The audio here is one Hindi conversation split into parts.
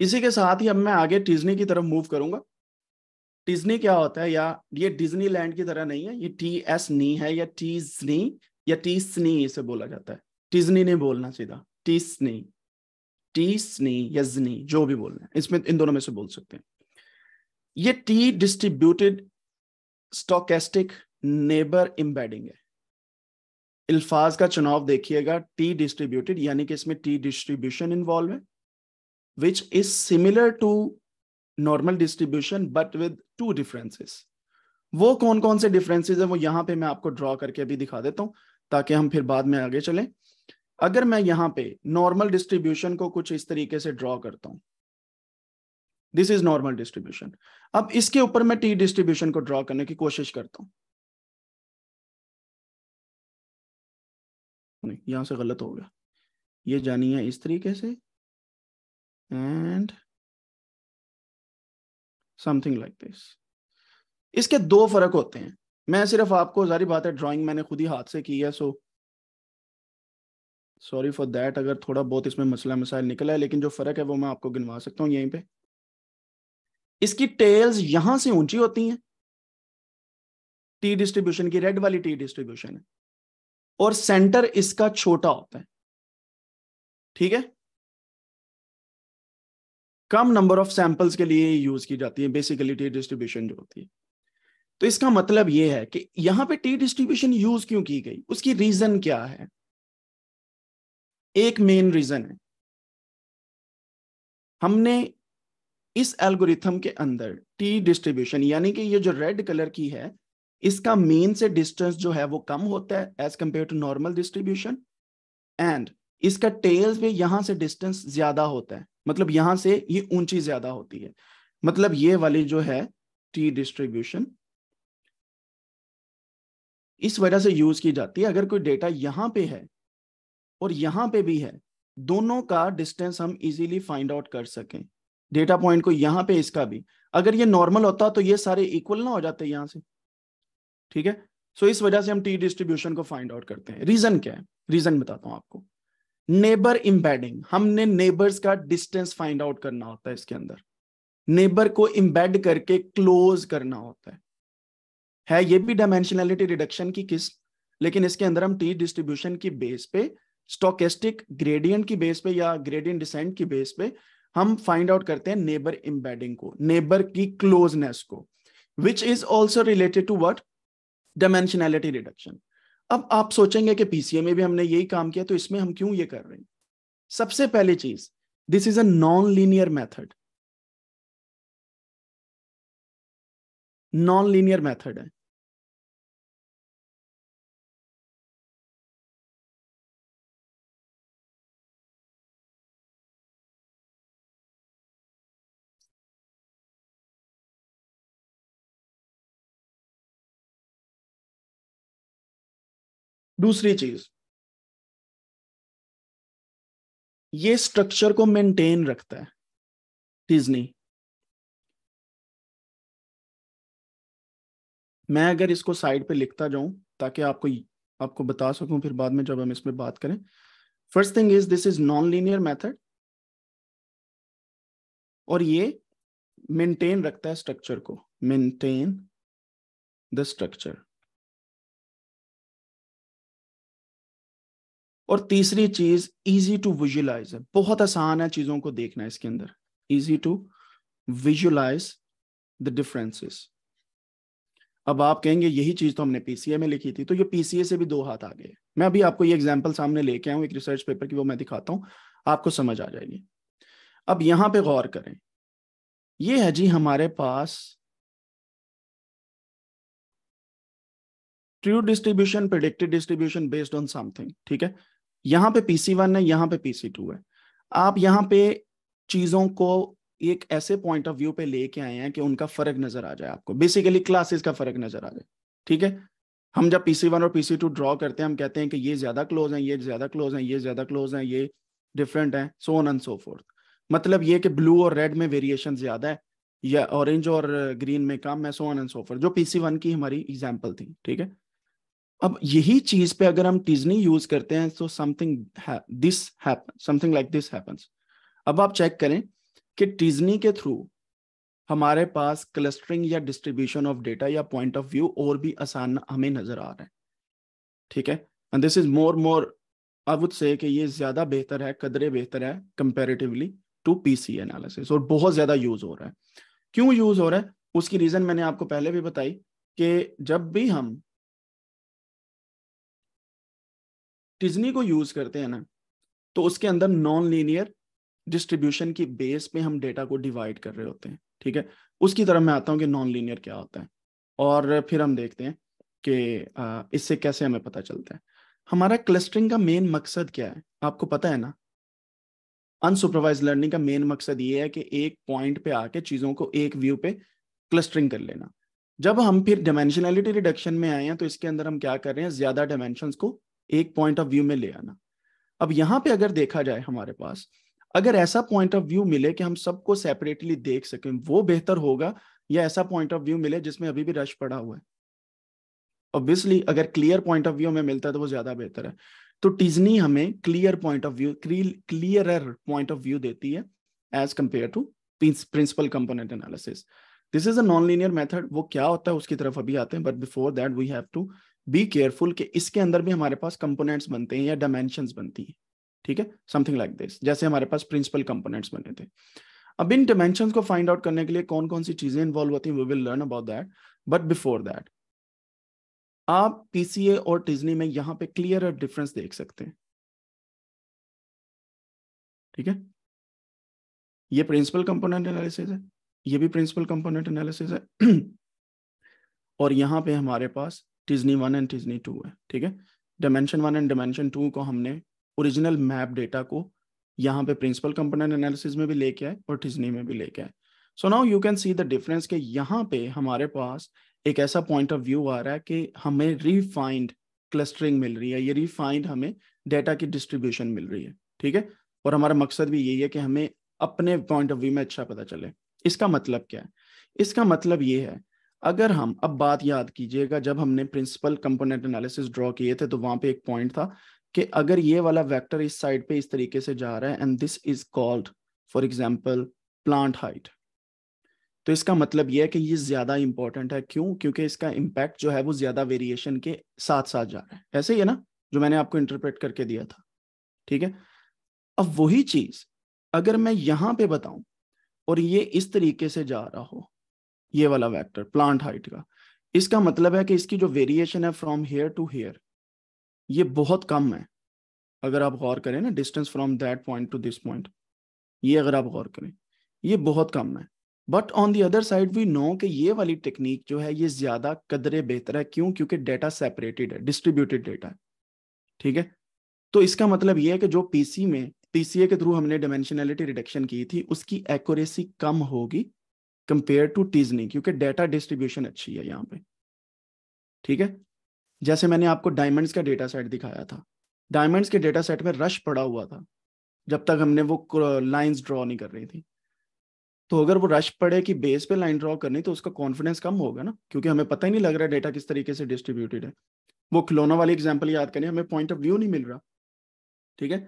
इसी के साथ ही अब मैं आगे टिजनी की तरफ मूव करूंगा टिजनी क्या होता है या ये डिजनी लैंड की तरह नहीं है ये टी एस नी है या टीजनी या स्नी इसे बोला जाता है टिजनी नहीं बोलना सीधा टी स्नी यजनी जो भी बोलना है इसमें इन दोनों में से बोल सकते हैं ये T distributed stochastic neighbour embedding है अल्फाज का चुनाव देखिएगा टी डिस्ट्रीब्यूटेड यानी कि इसमें टी डिस्ट्रीब्यूशन इन्वॉल्व है which is similar to normal distribution but with two differences वो कौन कौन से डिफरेंसेस है वो यहाँ पे मैं आपको ड्रॉ करके अभी दिखा देता हूँ ताकि हम फिर बाद में आगे चलें अगर मैं यहाँ पे नॉर्मल डिस्ट्रीब्यूशन को कुछ इस तरीके से ड्रॉ करता हूँ दिस इज नॉर्मल डिस्ट्रीब्यूशन अब इसके ऊपर मैं टी डिस्ट्रीब्यूशन को ड्रॉ करने की कोशिश करता हूँ नहीं यहाँ से गलत हो गया ये जानी है इस तरीके से एंड समथिंग लाइक दिस इसके दो फर्क होते हैं मैं सिर्फ आपको जारी बात है ड्राइंग मैंने खुद ही हाथ से की है सो सॉरी फॉर दैट अगर थोड़ा बहुत इसमें मसला मसाइल निकला है लेकिन जो फर्क है वो मैं आपको गिनवा सकता हूँ यहीं पे इसकी टेल्स यहां से ऊंची होती हैं टी डिस्ट्रीब्यूशन की रेड वाली टी डिस्ट्रीब्यूशन है और सेंटर इसका छोटा होता है ठीक है कम नंबर ऑफ सैंपल्स के लिए यूज की जाती है बेसिकली टी डिस्ट्रीब्यूशन जो होती है तो इसका मतलब ये है कि यहां पे टी डिस्ट्रीब्यूशन यूज क्यों की गई उसकी रीजन क्या है एक मेन रीजन है हमने इस एल्गोरिथम के अंदर टी डिस्ट्रीब्यूशन यानी कि ये जो रेड कलर की है इसका मेन से डिस्टेंस जो है वो कम होता है as compare to normal distribution and इसका टेल्स भी यहां से डिस्टेंस ज्यादा होता है मतलब यहां से ये ऊंची ज्यादा होती है मतलब ये वाली जो है टी डिस्ट्रीब्यूशन इस वजह से यूज की जाती है अगर कोई डेटा यहां पे है और यहां पे भी है दोनों का डिस्टेंस हम इजीली फाइंड आउट कर सकें डेटा पॉइंट को यहां पे इसका भी अगर ये नॉर्मल होता तो ये सारे इक्वल ना हो जाते यहां से ठीक है सो so, इस वजह से हम टी डिस्ट्रीब्यूशन को फाइंड आउट करते हैं रीजन क्या है रीजन बताता हूं आपको नेबर इम्बेडिंग हमने नेबर्स का डिस्टेंस फाइंड आउट करना होता है इसके अंदर नेबर को इम्बेड करके क्लोज करना होता है है ये भी डायमेंशनैलिटी रिडक्शन की किस्म लेकिन इसके अंदर हम टी डिस्ट्रीब्यूशन की बेस पे स्टोकेस्टिक ग्रेडियंट की बेस पे या ग्रेडियंट डिसेंट की बेस पे हम फाइंड आउट करते हैं नेबर इम्बेडिंग को नेबर की क्लोजनेस को which is also related to what dimensionality reduction अब आप सोचेंगे कि पीसीए में भी हमने यही काम किया तो इसमें हम क्यों ये कर रहे हैं सबसे पहली चीज this is a non linear method non linear method है दूसरी चीज ये स्ट्रक्चर को मेंटेन रखता है डिज्नी मैं अगर इसको साइड पे लिखता जाऊं ताकि आपको आपको बता सकूं फिर बाद में जब हम इसमें बात करें first thing is this is non linear method और ये मेंटेन रखता है स्ट्रक्चर को मेंटेन द स्ट्रक्चर और तीसरी चीज इजी टू विजुलाइज है बहुत आसान है चीजों को देखना इसके अंदर easy to visualise the differences अब आप कहेंगे यही चीज तो हमने पीसीए में लिखी थी तो ये पीसीए से भी दो हाथ आ गए मैं अभी आपको ये एग्जाम्पल सामने लेके आऊँ एक रिसर्च पेपर की वो मैं दिखाता हूँ आपको समझ आ जाएगी अब यहां पे गौर करें ये है जी हमारे पास true distribution predicted distribution based on something ठीक है यहाँ पे पीसी वन है यहाँ पे पीसी टू है आप यहाँ पे चीजों को एक ऐसे पॉइंट ऑफ व्यू पे लेके आए हैं कि उनका फर्क नजर आ जाए आपको बेसिकली क्लासेस का फर्क नजर आ जाए ठीक है हम जब पीसी वन और पीसी टू ड्रॉ करते हैं हम कहते हैं कि ये ज्यादा क्लोज है ये ज्यादा क्लोज है ये ज्यादा क्लोज है ये डिफरेंट है so on and so forth मतलब ये कि ब्लू और रेड में वेरिएशन ज्यादा है या ऑरेंज और ग्रीन में कम है so on and so forth जो पीसी वन की हमारी एग्जाम्पल थी ठीक है अब यही चीज पे अगर हम टिजनी यूज करते हैं तो something this something like this happens अब आप चेक करें कि टिजनी के थ्रू हमारे पास क्लस्टरिंग या डिस्ट्रीब्यूशन ऑफ डेटा या पॉइंट ऑफ व्यू और भी आसान हमें नजर आ रहे हैं ठीक है and this is more more I would say कि ये ज्यादा बेहतर है कदरे बेहतर है कंपेरेटिवली टू पीसी एनालिसिस और बहुत ज्यादा यूज हो रहा है क्यों यूज हो रहा है उसकी रीजन मैंने आपको पहले भी बताई कि जब भी हम टिजनी को यूज करते हैं ना तो उसके अंदर नॉन लीनियर डिस्ट्रीब्यूशन की बेस पे हम डेटा को डिवाइड कर रहे होते हैं ठीक है उसकी तरफ मैं आता हूँ कि नॉन लीनियर क्या होता है और फिर हम देखते हैं कि इससे कैसे हमें पता चलता है हमारा क्लस्टरिंग का मेन मकसद क्या है आपको पता है ना अनसुपरवाइज लर्निंग का मेन मकसद ये है कि एक पॉइंट पे आके चीज़ों को एक व्यू पे क्लस्टरिंग कर लेना जब हम फिर डायमेंशनैलिटी रिडक्शन में आए हैं तो इसके अंदर हम क्या कर रहे हैं ज्यादा डायमेंशन को एक पॉइंट ऑफ व्यू में ले आना अब यहाँ पे अगर देखा जाए हमारे पास अगर ऐसा पॉइंट ऑफ व्यू मिले कि हम सबको सेपरेटली देख सकें वो बेहतर होगा या ऐसा पॉइंट ऑफ व्यू मिले जिसमें अभी भी रश पड़ा हुआ है ऑब्वियसली अगर क्लियर पॉइंट ऑफ व्यू हमें मिलता है तो वो ज्यादा बेहतर है तो टिजनी हमें clear point of view clear point of view देती है as compare to principal component analysis this is a non linear method वो क्या होता है उसकी तरफ अभी आते हैं but before that we have to be careful कि इसके अंदर भी हमारे पास कंपोनेंट्स बनते हैं या डायमेंशन बनती हैं ठीक है समथिंग लाइक दिस जैसे हमारे पास प्रिंसिपल कंपोनेंट्स बने थे अब इन डायमेंशन को फाइंड आउट करने के लिए कौन कौन सी चीजें इन्वॉल्व होती हैं we will learn about that but before that आप पीसीए और टिजनी में यहां पे क्लियर डिफरेंस देख सकते हैं ठीक है ये प्रिंसिपल कंपोनेंट एनालिसिस है ये भी प्रिंसिपल कंपोनेंट एनालिसिस है और यहां पे हमारे पास tSNE one and tSNE two है ठीक है dimension one and dimension two को हमने ओरिजिनल मैप डेटा को यहाँ पे प्रिंसिपल कंपोनेंट एनालिसिस में भी लेके आए और टिजनी में भी लेके आए so now you can see the difference के यहाँ पे हमारे पास एक ऐसा पॉइंट ऑफ व्यू आ रहा है कि हमें रिफाइंड क्लस्टरिंग मिल रही है ये रिफाइंड हमें डेटा की डिस्ट्रीब्यूशन मिल रही है ठीक है और हमारा मकसद भी यही है कि हमें अपने पॉइंट ऑफ व्यू में अच्छा पता चले इसका मतलब क्या है इसका मतलब ये है अगर हम अब बात याद कीजिएगा जब हमने प्रिंसिपल कंपोनेंट एनालिसिस ड्रॉ किए थे तो वहां पे एक पॉइंट था कि अगर ये वाला वेक्टर इस साइड पे इस तरीके से जा रहा है and this is called for example plant height तो इसका मतलब यह है कि ये ज्यादा इंपॉर्टेंट है क्यों क्योंकि इसका इम्पैक्ट जो है वो ज्यादा वेरिएशन के साथ साथ जा रहा है ऐसे ही है ना जो मैंने आपको इंटरप्रेट करके दिया था ठीक है अब वही चीज अगर मैं यहां पे बताऊं और ये इस तरीके से जा रहा हो ये वाला वेक्टर प्लांट हाइट का इसका मतलब है कि इसकी जो वेरिएशन है फ्रॉम हेयर टू हेयर ये बहुत कम है अगर आप गौर करें ना distance from that point to this point ये अगर आप गौर करें ये बहुत कम है but on the other side we know कि ये वाली टेक्निक जो है ये ज्यादा कदरे बेहतर है क्यों क्योंकि डेटा सेपरेटेड है डिस्ट्रीब्यूटेड डेटा है ठीक है तो इसका मतलब ये है कि जो पीसी में पीसीए के थ्रू हमने डिमेंशनैलिटी रिडक्शन की थी उसकी एक्यूरेसी कम होगी कंपेयर टू टीजनी क्योंकि डेटा डिस्ट्रीब्यूशन अच्छी है यहाँ पे ठीक है जैसे मैंने आपको डायमंड्स का डेटा सेट दिखाया था डायमंड्स के डेटा सेट में रश पड़ा हुआ था जब तक हमने वो लाइंस ड्रॉ नहीं कर रही थी तो अगर वो रश पड़े कि बेस पे लाइन ड्रॉ करनी तो उसका कॉन्फिडेंस कम होगा ना क्योंकि हमें पता ही नहीं लग रहा डेटा किस तरीके से डिस्ट्रीब्यूटेड है वो खिलौना वाली एग्जाम्पल याद करें हमें पॉइंट ऑफ व्यू नहीं मिल रहा ठीक है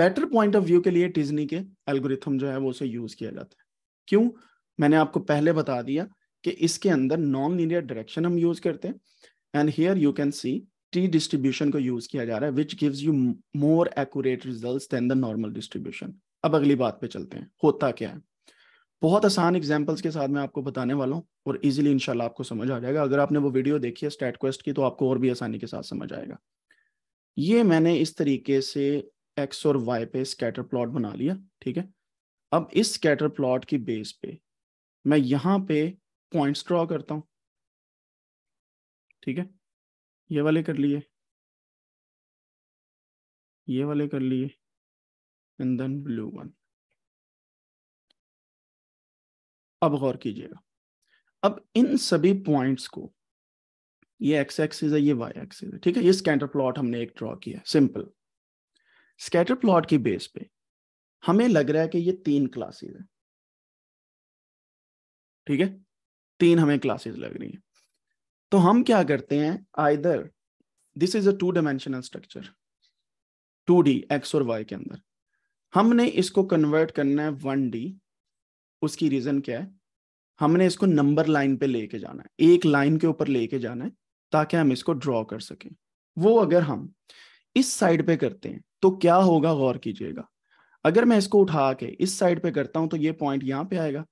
बेटर पॉइंट ऑफ व्यू के लिए टिजनी के एल्गोरिथम जो है वो उसे यूज किया जाता है क्यों मैंने आपको पहले बता दिया कि इसके अंदर नॉन लीनियर डायरेक्शन हम यूज करते हैं and here you can see T distribution को यूज किया जा रहा है which gives you more accurate results than the normal distribution अब अगली बात पे चलते हैं होता क्या है बहुत आसान एग्जाम्पल्स के साथ मैं आपको बताने वाला हूँ और इजिली इंशाल्लाह आपको समझ आ जाएगा अगर आपने वो वीडियो देखी है स्टेट क्वेस्ट की तो आपको और भी आसानी के साथ समझ आएगा ये मैंने इस तरीके से एक्स और वाई पे स्कैटर प्लॉट बना लिया ठीक है अब इस स्कैटर प्लॉट की बेस पे मैं यहां पे पॉइंट्स ड्रॉ करता हूं ठीक है ये वाले कर लिए ये वाले कर लिए एंड देन ब्लू वन अब गौर कीजिएगा अब इन सभी पॉइंट्स को ये एक्स एक्सिस है ये वाई एक्सिस है ठीक है ये स्कैटर प्लॉट हमने एक ड्रॉ किया सिंपल स्कैटर प्लॉट की बेस पे हमें लग रहा है कि ये तीन क्लासेस है ठीक है तीन हमें क्लासेस लग रही हैं तो हम क्या करते हैं either this is a two dimensional structure two D X और वाई के अंदर हमने इसको कन्वर्ट करना है वन डी उसकी रीजन क्या है हमने इसको नंबर लाइन पे लेके जाना है एक लाइन के ऊपर लेके जाना है ताकि हम इसको ड्रॉ कर सकें वो अगर हम इस साइड पे करते हैं तो क्या होगा गौर कीजिएगा अगर मैं इसको उठा के इस साइड पे करता हूं तो ये पॉइंट यहां पे आएगा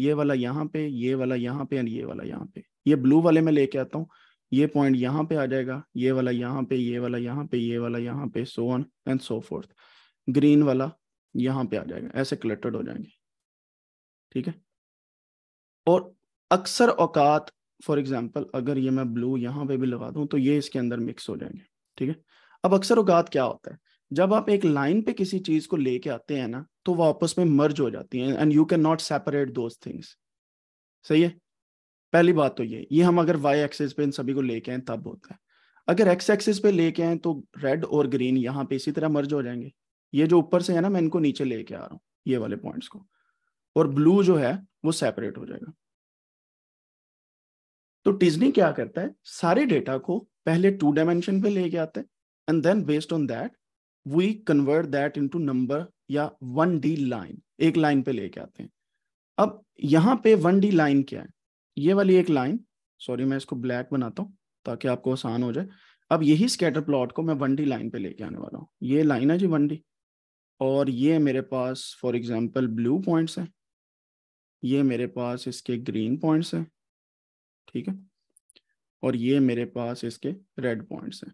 ये वाला यहाँ पे ये वाला यहाँ पे एंड ये वाला यहाँ पे ये ब्लू वाले में लेके आता हूँ ये पॉइंट यहाँ पे आ जाएगा ये वाला यहाँ पे ये वाला यहाँ पे ये वाला यहाँ पे so on and so forth green वाला यहाँ पे आ जाएगा ऐसे कलेक्टेड हो जाएंगे ठीक है और अक्सर औकात फॉर एग्जाम्पल अगर ये मैं ब्लू यहाँ पे भी लगा दूँ तो ये इसके अंदर मिक्स हो जाएंगे ठीक है अब अक्सर औकात क्या होता है जब आप एक लाइन पे किसी चीज को लेके आते हैं ना तो वो आपस में मर्ज हो जाती हैं and you can not separate those things सही है पहली बात तो ये ये हम अगर वाई एक्सेस पे इन सभी को लेके आए तब होता है अगर एक्स एक्सेस पे लेके आए तो रेड और ग्रीन यहाँ पे इसी तरह मर्ज हो जाएंगे ये जो ऊपर से है ना मैं इनको नीचे लेके आ रहा हूँ ये वाले पॉइंट्स को और ब्लू जो है वो सेपरेट हो जाएगा तो टिजनी क्या करता है सारे डेटा को पहले टू डायमेंशन पे लेके आता है and then based on that we convert that into number या वन डी लाइन एक लाइन पे लेके आते हैं अब यहाँ पे वन डी लाइन क्या है ये वाली एक लाइन सॉरी मैं इसको ब्लैक बनाता हूँ ताकि आपको आसान हो जाए अब यही स्कैटर प्लॉट को मैं वन डी लाइन पे लेके आने वाला हूँ ये लाइन है जी वन डी और ये मेरे पास फॉर एग्जाम्पल ब्लू पॉइंट्स हैं ये मेरे पास इसके ग्रीन पॉइंट्स हैं ठीक है और ये मेरे पास इसके रेड पॉइंट्स हैं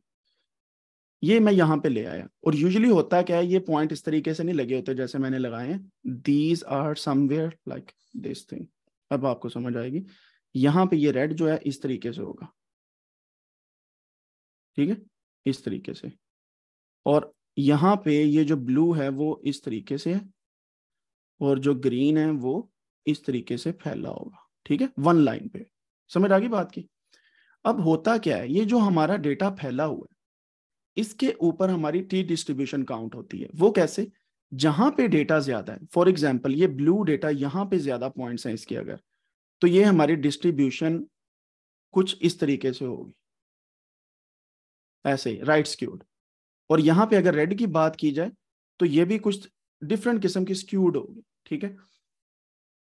ये मैं यहाँ पे ले आया और यूजली होता क्या है ये पॉइंट इस तरीके से नहीं लगे होते जैसे मैंने लगाए हैं these are somewhere like this thing अब आपको समझ आएगी यहाँ पे ये रेड जो है इस तरीके से होगा ठीक है इस तरीके से और यहाँ पे ये जो ब्लू है वो इस तरीके से है और जो ग्रीन है वो इस तरीके से फैला होगा ठीक है वन लाइन पे समझ आ गई बात की अब होता क्या है ये जो हमारा डेटा फैला हुआ है इसके ऊपर हमारी टी डिस्ट्रीब्यूशन काउंट होती है वो कैसे जहां पे डेटा ज्यादा है फॉर एग्जाम्पल ये ब्लू डेटा यहाँ पे ज्यादा पॉइंट्स हैं इसके अगर तो ये हमारी डिस्ट्रीब्यूशन कुछ इस तरीके से होगी ऐसे राइट स्क्यूड और यहाँ पे अगर रेड की बात की जाए तो ये भी कुछ डिफरेंट किस्म की स्क्यूड होगी ठीक है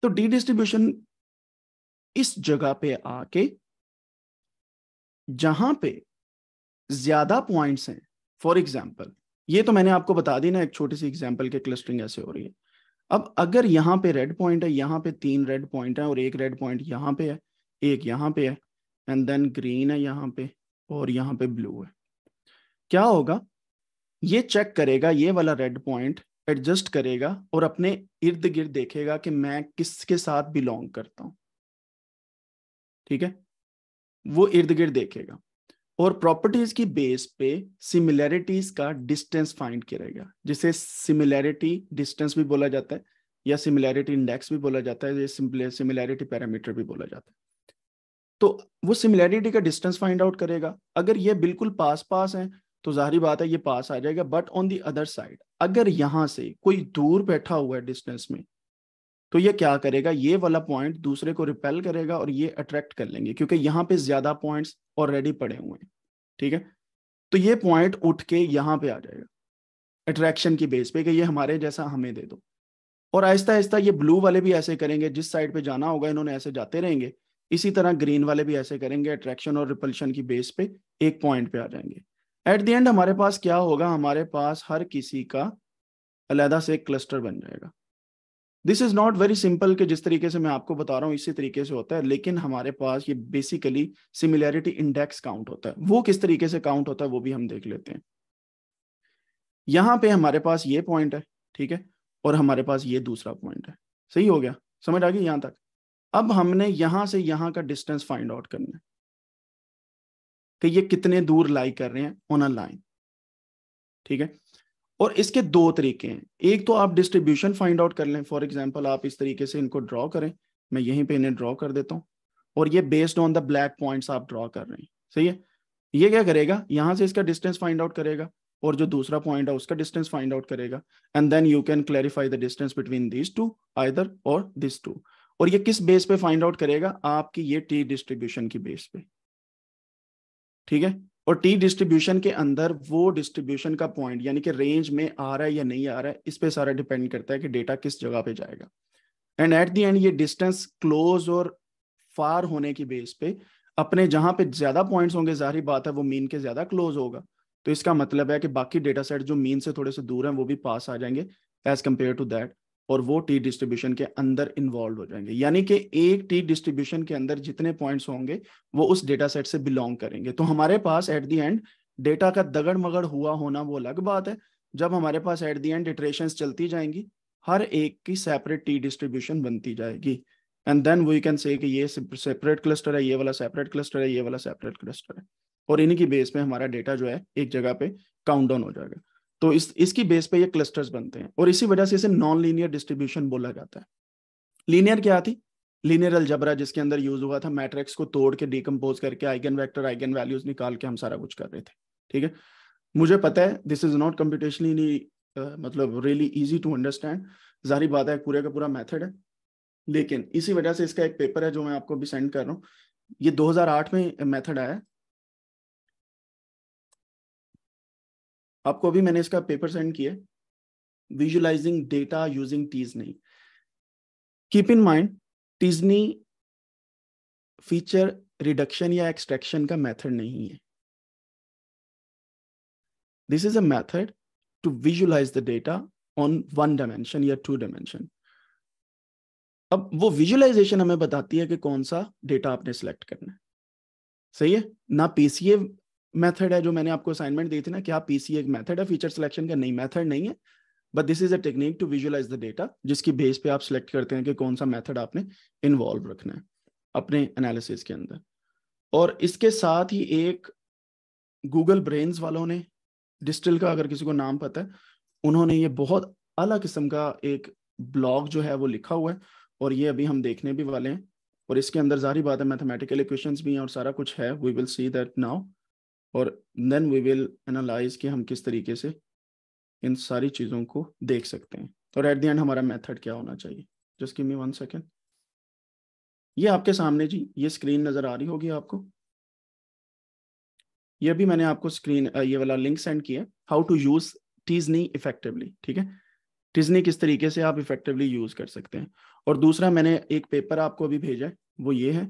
तो डी डिस्ट्रीब्यूशन इस जगह पे आके जहां पे ज्यादा पॉइंट्स हैं फॉर एग्जाम्पल ये तो मैंने आपको बता दी ना एक छोटी सी एग्जाम्पल के क्लस्टरिंग ऐसे हो रही है अब अगर यहाँ पे रेड पॉइंट है यहाँ पे तीन रेड पॉइंट है और एक रेड पॉइंट यहाँ पे है एक यहाँ पे है एंड देन ग्रीन है यहाँ पे और यहाँ पे ब्लू है क्या होगा ये चेक करेगा ये वाला रेड पॉइंट एडजस्ट करेगा और अपने इर्द गिर्द देखेगा कि मैं किसके साथ बिलोंग करता हूं ठीक है वो इर्द गिर्द देखेगा और प्रॉपर्टीज की बेस पे सिमिलैरिटीज का डिस्टेंस फाइंड किया जाएगा जिसे सिमिलैरिटी डिस्टेंस भी बोला जाता है या सिमिलैरिटी इंडेक्स भी बोला जाता है या सिमिलैरिटी पैरामीटर भी बोला जाता है तो वो सिमिलैरिटी का डिस्टेंस फाइंड आउट करेगा अगर ये बिल्कुल पास पास है तो जाहरी बात है ये पास आ जाएगा but on the other side अगर यहाँ से कोई दूर बैठा हुआ है डिस्टेंस में तो ये क्या करेगा ये वाला पॉइंट दूसरे को रिपेल करेगा और ये अट्रैक्ट कर लेंगे क्योंकि यहाँ पे ज्यादा पॉइंट्स ऑलरेडी पड़े हुए हैं ठीक है तो ये पॉइंट उठ के यहाँ पे आ जाएगा अट्रैक्शन की बेस पे कि ये हमारे जैसा हमें दे दो और आहिस्ता आहिस्ता ये ब्लू वाले भी ऐसे करेंगे जिस साइड पे जाना होगा इन्होंने ऐसे जाते रहेंगे इसी तरह ग्रीन वाले भी ऐसे करेंगे अट्रैक्शन और रिपल्शन की बेस पे एक पॉइंट पे आ जाएंगे एट द एंड हमारे पास क्या होगा हमारे पास हर किसी का अलहदा से एक क्लस्टर बन जाएगा this is not very simple कि जिस तरीके से मैं आपको बता रहा हूँ इसी तरीके से होता है लेकिन हमारे पास ये बेसिकली सिमिलैरिटी इंडेक्स काउंट होता है वो किस तरीके से काउंट होता है वो भी हम देख लेते हैं यहाँ पे हमारे पास ये पॉइंट है ठीक है और हमारे पास ये दूसरा पॉइंट है सही हो गया समझ आ गई यहाँ तक अब हमने यहाँ से यहाँ का डिस्टेंस फाइंड आउट करना है कि ये कितने दूर लाई कर रहे हैं ऑन अ लाइन ठीक है और इसके दो तरीके हैं एक तो आप डिस्ट्रीब्यूशन फाइंड आउट कर लें फॉर एग्जाम्पल आप इस तरीके से इनको ड्रॉ करें मैं यहीं पे इन्हें ड्रॉ कर देता हूँ और ये based on the black points आप ड्रॉ कर रहे हैं सही है ये क्या करेगा यहाँ से इसका डिस्टेंस फाइंड आउट करेगा और जो दूसरा पॉइंट है उसका डिस्टेंस फाइंड आउट करेगा and then you can clarify the distance between this two either और दिस टू और ये किस बेस पे फाइंड आउट करेगा आपकी ये टी डिस्ट्रीब्यूशन की बेस पे ठीक है और टी डिस्ट्रीब्यूशन के अंदर वो डिस्ट्रीब्यूशन का पॉइंट यानी कि रेंज में आ रहा है या नहीं आ रहा है इस पर सारा डिपेंड करता है कि डेटा किस जगह पे जाएगा एंड एट दी एंड ये डिस्टेंस क्लोज और फार होने की बेस पे अपने जहां पे ज्यादा पॉइंट्स होंगे जाहिर बात है वो मीन के ज्यादा क्लोज होगा तो इसका मतलब है कि बाकी डेटा सेट जो मीन से थोड़े से दूर हैं वो भी पास आ जाएंगे एज कम्पेयर टू दैट और वो टी डिस्ट्रीब्यूशन के अंदर इन्वॉल्व हो जाएंगे यानी कि एक टी डिस्ट्रीब्यूशन के अंदर जितने पॉइंट्स होंगे वो उस डेटा सेट से बिलोंग करेंगे तो हमारे पास एट दी एंड डेटा का दगड़ मगड़ हुआ होना वो अलग बात है जब हमारे पास एट दी एंड इटरेशन चलती जाएंगी हर एक की सेपरेट टी डिस्ट्रीब्यूशन बनती जाएगी एंड देन वी कैन से ये सेपरेट क्लस्टर है ये वाला सेपरेट क्लस्टर है ये वाला सेपरेट क्लस्टर है और इनकी बेस पे हमारा डेटा जो है एक जगह पे काउंट डाउन हो जाएगा तो इस इसकी बेस पे ये क्लस्टर्स बनते हैं और इसी वजह से इसे नॉन लीनियर डिस्ट्रीब्यूशन बोला जाता है लीनियर क्या थी लीनियर अलजबरा जिसके अंदर यूज हुआ था मैट्रिक्स को तोड़ के डिकम्पोज करके आइगन वैक्टर आइगन वैल्यूज निकाल के हम सारा कुछ कर रहे थे ठीक है मुझे पता है दिस इज नॉट कम्पिटिशनली मतलब रियली इजी टू अंडरस्टैंड जारी बात है पूरे का पूरा मेथड है लेकिन इसी वजह से इसका एक पेपर है जो मैं आपको अभी सेंड कर रहा हूँ ये 2008 में मेथड आया आपको अभी मैंने इसका पेपर सेंड किया visualising data using tSNE keep in mind tSNE feature reduction या एक्सट्रैक्शन का मेथड नहीं है this is a method to visualise the data on one dimension या टू डायमेंशन अब वो विजुअलाइजेशन हमें बताती है कि कौन सा डेटा आपने सेलेक्ट करना है सही है ना पीसीए मेथड है जो मैंने आपको असाइनमेंट दी थी ना क्या पीसी एक मेथड है फीचर सिलेक्शन का नहीं मेथड नहीं है but this is a technique to visualise the data जिसकी बेस पे आप सिलेक्ट करते हैं कि कौन सा मेथड आपने इन्वॉल्व रखना है अपने एनालिसिस के अंदर और इसके साथ ही एक गूगल ब्रेन्स वालों ने डिस्टिल का अगर किसी को नाम पता है उन्होंने ये बहुत अलग किस्म का एक ब्लॉग जो है वो लिखा हुआ है और ये अभी हम देखने भी वाले हैं और इसके अंदर जारी बात है मैथमेटिकल इक्वेशंस भी हैं और सारा कुछ है we will see that now और देन वी विल एनालाइज कि हम किस तरीके से इन सारी चीज़ों को देख सकते हैं और एट द एंड हमारा मेथड क्या होना चाहिए just give me one second ये आपके सामने जी ये स्क्रीन नज़र आ रही होगी आपको ये भी मैंने आपको स्क्रीन ये वाला लिंक सेंड किया how to use tSNE effectively ठीक है टिजनी किस तरीके से आप इफेक्टिवली यूज कर सकते हैं और दूसरा मैंने एक पेपर आपको अभी भेजा है वो ये है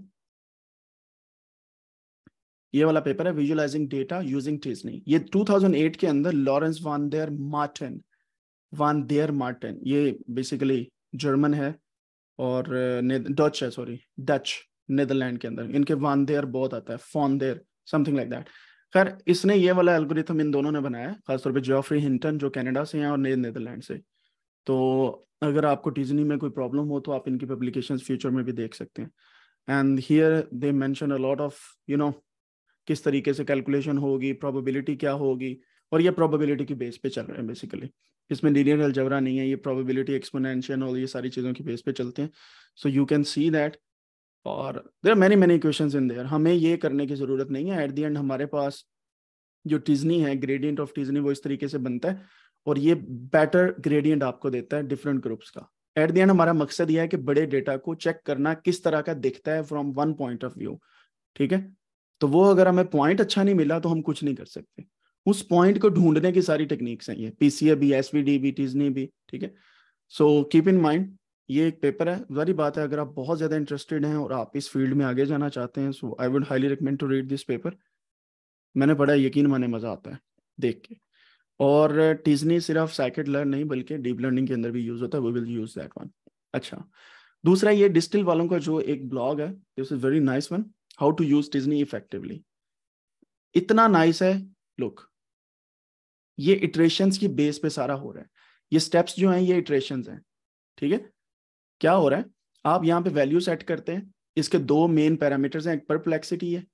ये वाला पेपर है विजुअलाइजिंग डेटा यूजिंग टीजनी ये 2008 के अंदर Laurens van der Maaten van der Maaten ये बेसिकली जर्मन है और डच uh, है सॉरी डच नीदरलैंड के अंदर इनके वान देयर बहुत आता है von der something like that खैर इसने ये वाला एल्गोरिथम इन दोनों ने बनाया है खासतौर पर जॉफ्री हिंटन जो कैनेडा से हैं और नीदरलैंड से तो अगर आपको टीजनी में कोई प्रॉब्लम हो तो आप इनकी पब्लिकेशंस फ्यूचर में भी देख सकते हैं and here they mention a lot of you know किस तरीके से कैलकुलेशन होगी प्रोबेबिलिटी क्या होगी और ये प्रोबेबिलिटी की बेस पे चल रहे हैं बेसिकली इसमें लीनियर अलजबरा नहीं है ये प्रोबेबिलिटी एक्सपोनेंशियल और ये सारी चीज़ों की बेस पे चलते हैं so you can see that और there are many many question in there हमें ये करने की ज़रूरत नहीं है एट दी एंड हमारे पास जो टिजनी है ग्रेडियंट ऑफ टिजनी वो इस तरीके से बनता है और ये बेटर ग्रेडियंट आपको देता है डिफरेंट ग्रुप्स का एट दी एंड हमारा मकसद यह है कि बड़े डेटा को चेक करना किस तरह का दिखता है from one point of view ठीक है तो वो अगर हमें पॉइंट अच्छा नहीं मिला तो हम कुछ नहीं कर सकते उस पॉइंट को ढूंढने की सारी टेक्निक्स हैं ये पीसीए भी एस वी डी बी टिजनी भी ठीक है सो कीप इन माइंड ये एक पेपर है वरी बात है अगर आप बहुत ज़्यादा इंटरेस्टेड हैं और आप इस फील्ड में आगे जाना चाहते हैं so I would highly recommend to read this paper मैंने पढ़ा यकीन माने मज़ा आता है देख के और टीजनी e सिर्फ सैकेट लर्न नहीं बल्कि डीप लर्निंग के अंदर भी यूज़ होता है we will use that one अच्छा दूसरा ये डिस्टिल वालों का जो एक ब्लॉग है this is very nice one how to use Disney effectively इतना नाइस है लुक ये इटरेशन की बेस पे सारा हो रहा है ये स्टेप्स जो हैं ये इटरेशन हैं ठीक है क्या हो रहा है आप यहाँ पे वैल्यू सेट करते हैं इसके दो मेन पैरामीटर्स हैं एक परप्लेक्सिटी है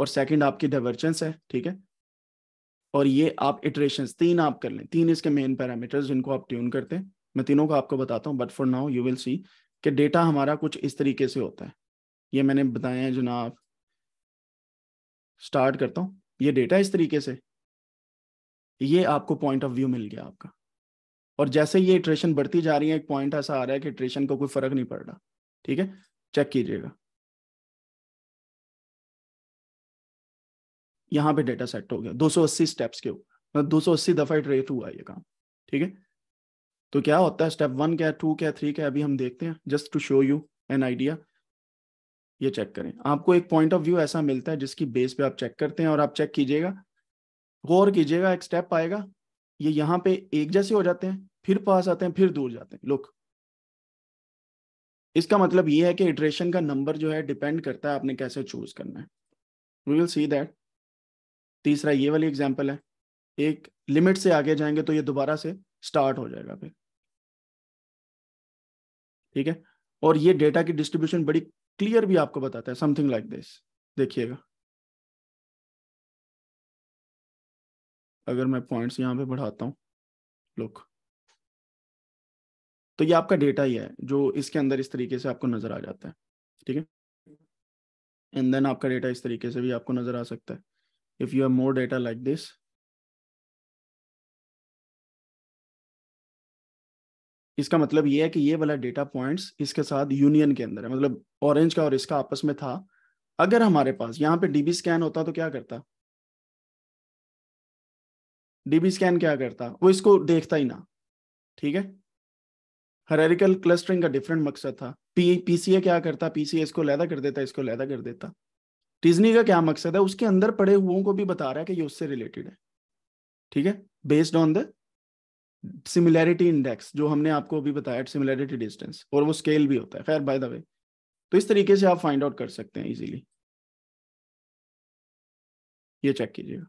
और सेकंड आपकी डाइवर्जेंस है ठीक है और ये आप इटरेशन तीन आप कर लें तीन इसके मेन पैरामीटर्स जिनको आप ट्यून करते हैं मैं तीनों को आपको बताता हूँ but for now you will see कि डेटा हमारा कुछ इस तरीके से होता है ये मैंने बताया है जनाब स्टार्ट करता हूं ये डेटा इस तरीके से ये आपको पॉइंट ऑफ व्यू मिल गया आपका और जैसे ये इट्रेशन बढ़ती जा रही है एक पॉइंट ऐसा आ रहा है कि इट्रेशन को कोई फर्क नहीं पड़ रहा ठीक है चेक कीजिएगा यहां पे डेटा सेट हो गया 280 स्टेप्स के ऊपर मतलब 280 दफा इट्रेट हुआ ये काम ठीक है तो क्या होता है स्टेप वन क्या है टू क्या है थ्री क्या है अभी हम देखते हैं just to show you an idea ये चेक करें आपको एक पॉइंट ऑफ व्यू ऐसा मिलता है जिसकी बेस पे आप चेक करते हैं और आप चेक कीजिएगा गौर कीजिएगा एक स्टेप आएगा ये यहाँ पे एक जैसे हो जाते हैं फिर पास आते हैं फिर दूर जाते हैं लुक इसका मतलब ये है कि इटरेशन का नंबर जो है डिपेंड करता है आपने कैसे चूज करना है वी विल सी दैट तीसरा ये वाली एग्जाम्पल है एक लिमिट से आगे जाएंगे तो ये दोबारा से स्टार्ट हो जाएगा फिर ठीक है और ये डेटा की डिस्ट्रीब्यूशन बड़ी क्लियर भी आपको बताता है समथिंग लाइक दिस देखिएगा अगर मैं पॉइंट्स यहाँ पे बढ़ाता हूं लुक तो ये आपका डेटा ही है जो इसके अंदर इस तरीके से आपको नजर आ जाता है ठीक है एंड देन आपका डेटा इस तरीके से भी आपको नजर आ सकता है if you have more data like this इसका मतलब ये है कि ये वाला डेटा पॉइंट्स इसके साथ यूनियन के अंदर है मतलब ऑरेंज का और इसका आपस में था अगर हमारे पास यहाँ पे डीबी स्कैन होता तो क्या करता डीबी स्कैन क्या करता वो इसको देखता ही ना ठीक है हरेरिकल क्लस्टरिंग का डिफरेंट मकसद था पी पीसीए क्या करता पीसीए इसको लैदा कर देता इसको लैदा कर देता टिजनी का क्या मकसद है उसके अंदर पड़े हुओं को भी बता रहा है कि ये उससे रिलेटेड है ठीक है based on the similarity index जो हमने आपको अभी बताया सिमिलैरिटी डिस्टेंस और वो स्केल भी होता है खैर बाय द वे तो इस तरीके से आप फाइंड आउट कर सकते हैं इजीली ये चेक कीजिएगा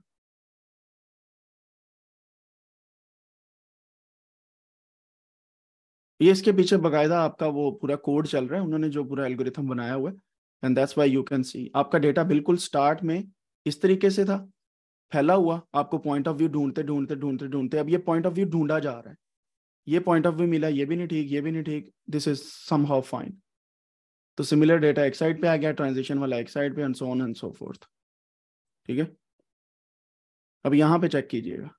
ये इसके पीछे बकायदा आपका वो पूरा कोड चल रहा है उन्होंने जो पूरा एल्गोरिथम बनाया हुआ है and that's why you can see आपका डेटा बिल्कुल स्टार्ट में इस तरीके से था फैला हुआ आपको पॉइंट ऑफ व्यू ढूंढते ढूंढते ढूंढते ढूंढते अब ये पॉइंट ऑफ व्यू ढूंढा जा रहा है ये पॉइंट ऑफ व्यू मिला ये भी नहीं ठीक ये भी नहीं ठीक this is somehow fine तो सिमिलर डेटा एक साइड पे आ गया ट्रांजिशन वाला एक साइड पे and so on and so forth ठीक है अब यहां पे चेक कीजिएगा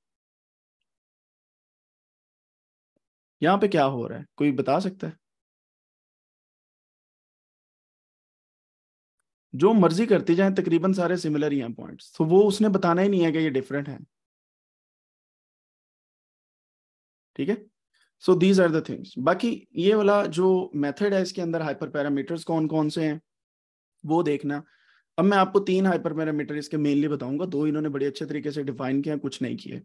यहाँ पे क्या हो रहा है कोई बता सकता है जो मर्जी करते जाए तकरीबन सारे सिमिलर ही हैं पॉइंट्स तो वो उसने बताना ही नहीं है कि ये डिफरेंट है ठीक है so these are the things बाकी ये वाला जो मेथड है इसके अंदर हाइपर पैरामीटर्स कौन कौन से हैं वो देखना अब मैं आपको तीन हाइपर पैरामीटर इसके मेनली बताऊंगा दो इन्होंने बड़े अच्छे तरीके से डिफाइन किया कुछ नहीं किए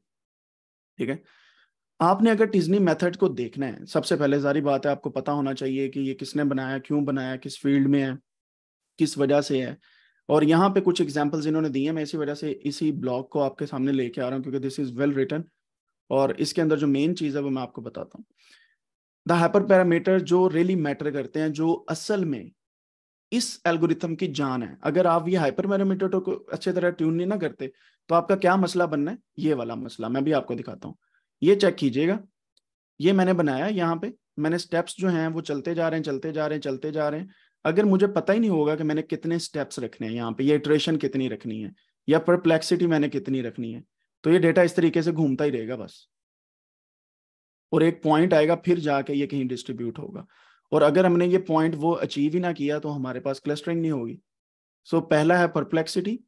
ठीक है आपने अगर टिजनी मेथड को देखना है सबसे पहले सारी बात है आपको पता होना चाहिए कि ये किसने बनाया क्यों बनाया किस फील्ड में है किस वजह से है और यहाँ पे कुछ एग्जाम्पल्स इन्होंने दिए हैं मैं इसी वजह से इसी ब्लॉग को आपके सामने लेके आ रहा हूँ क्योंकि दिस इज वेल रिटर्न और इसके अंदर जो मेन चीज़ है वो मैं आपको बताता हूँ द हाइपर पैरामीटर जो रियली मैटर करते हैं जो असल में इस एल्गोरिथम की जान है अगर आप ये हाइपर पैरामीटर को अच्छे तरह ट्यून नहीं ना करते तो आपका क्या मसला बनना है ये वाला मसला मैं भी आपको दिखाता हूँ ये चेक कीजिएगा ये मैंने बनाया यहाँ पे मैंने स्टेप्स जो हैं वो चलते जा रहे हैं चलते जा रहे हैं चलते जा रहे हैं अगर मुझे पता ही नहीं होगा कि मैंने कितने स्टेप्स रखने हैं यहाँ पे ये इटरेशन कितनी रखनी है या परप्लेक्सिटी मैंने कितनी रखनी है तो ये डेटा इस तरीके से घूमता ही रहेगा बस और एक पॉइंट आएगा फिर जाके ये कहीं डिस्ट्रीब्यूट होगा और अगर हमने ये पॉइंट वो अचीव ही ना किया तो हमारे पास क्लस्टरिंग नहीं होगी सो so, पहला है परप्लेक्सिटी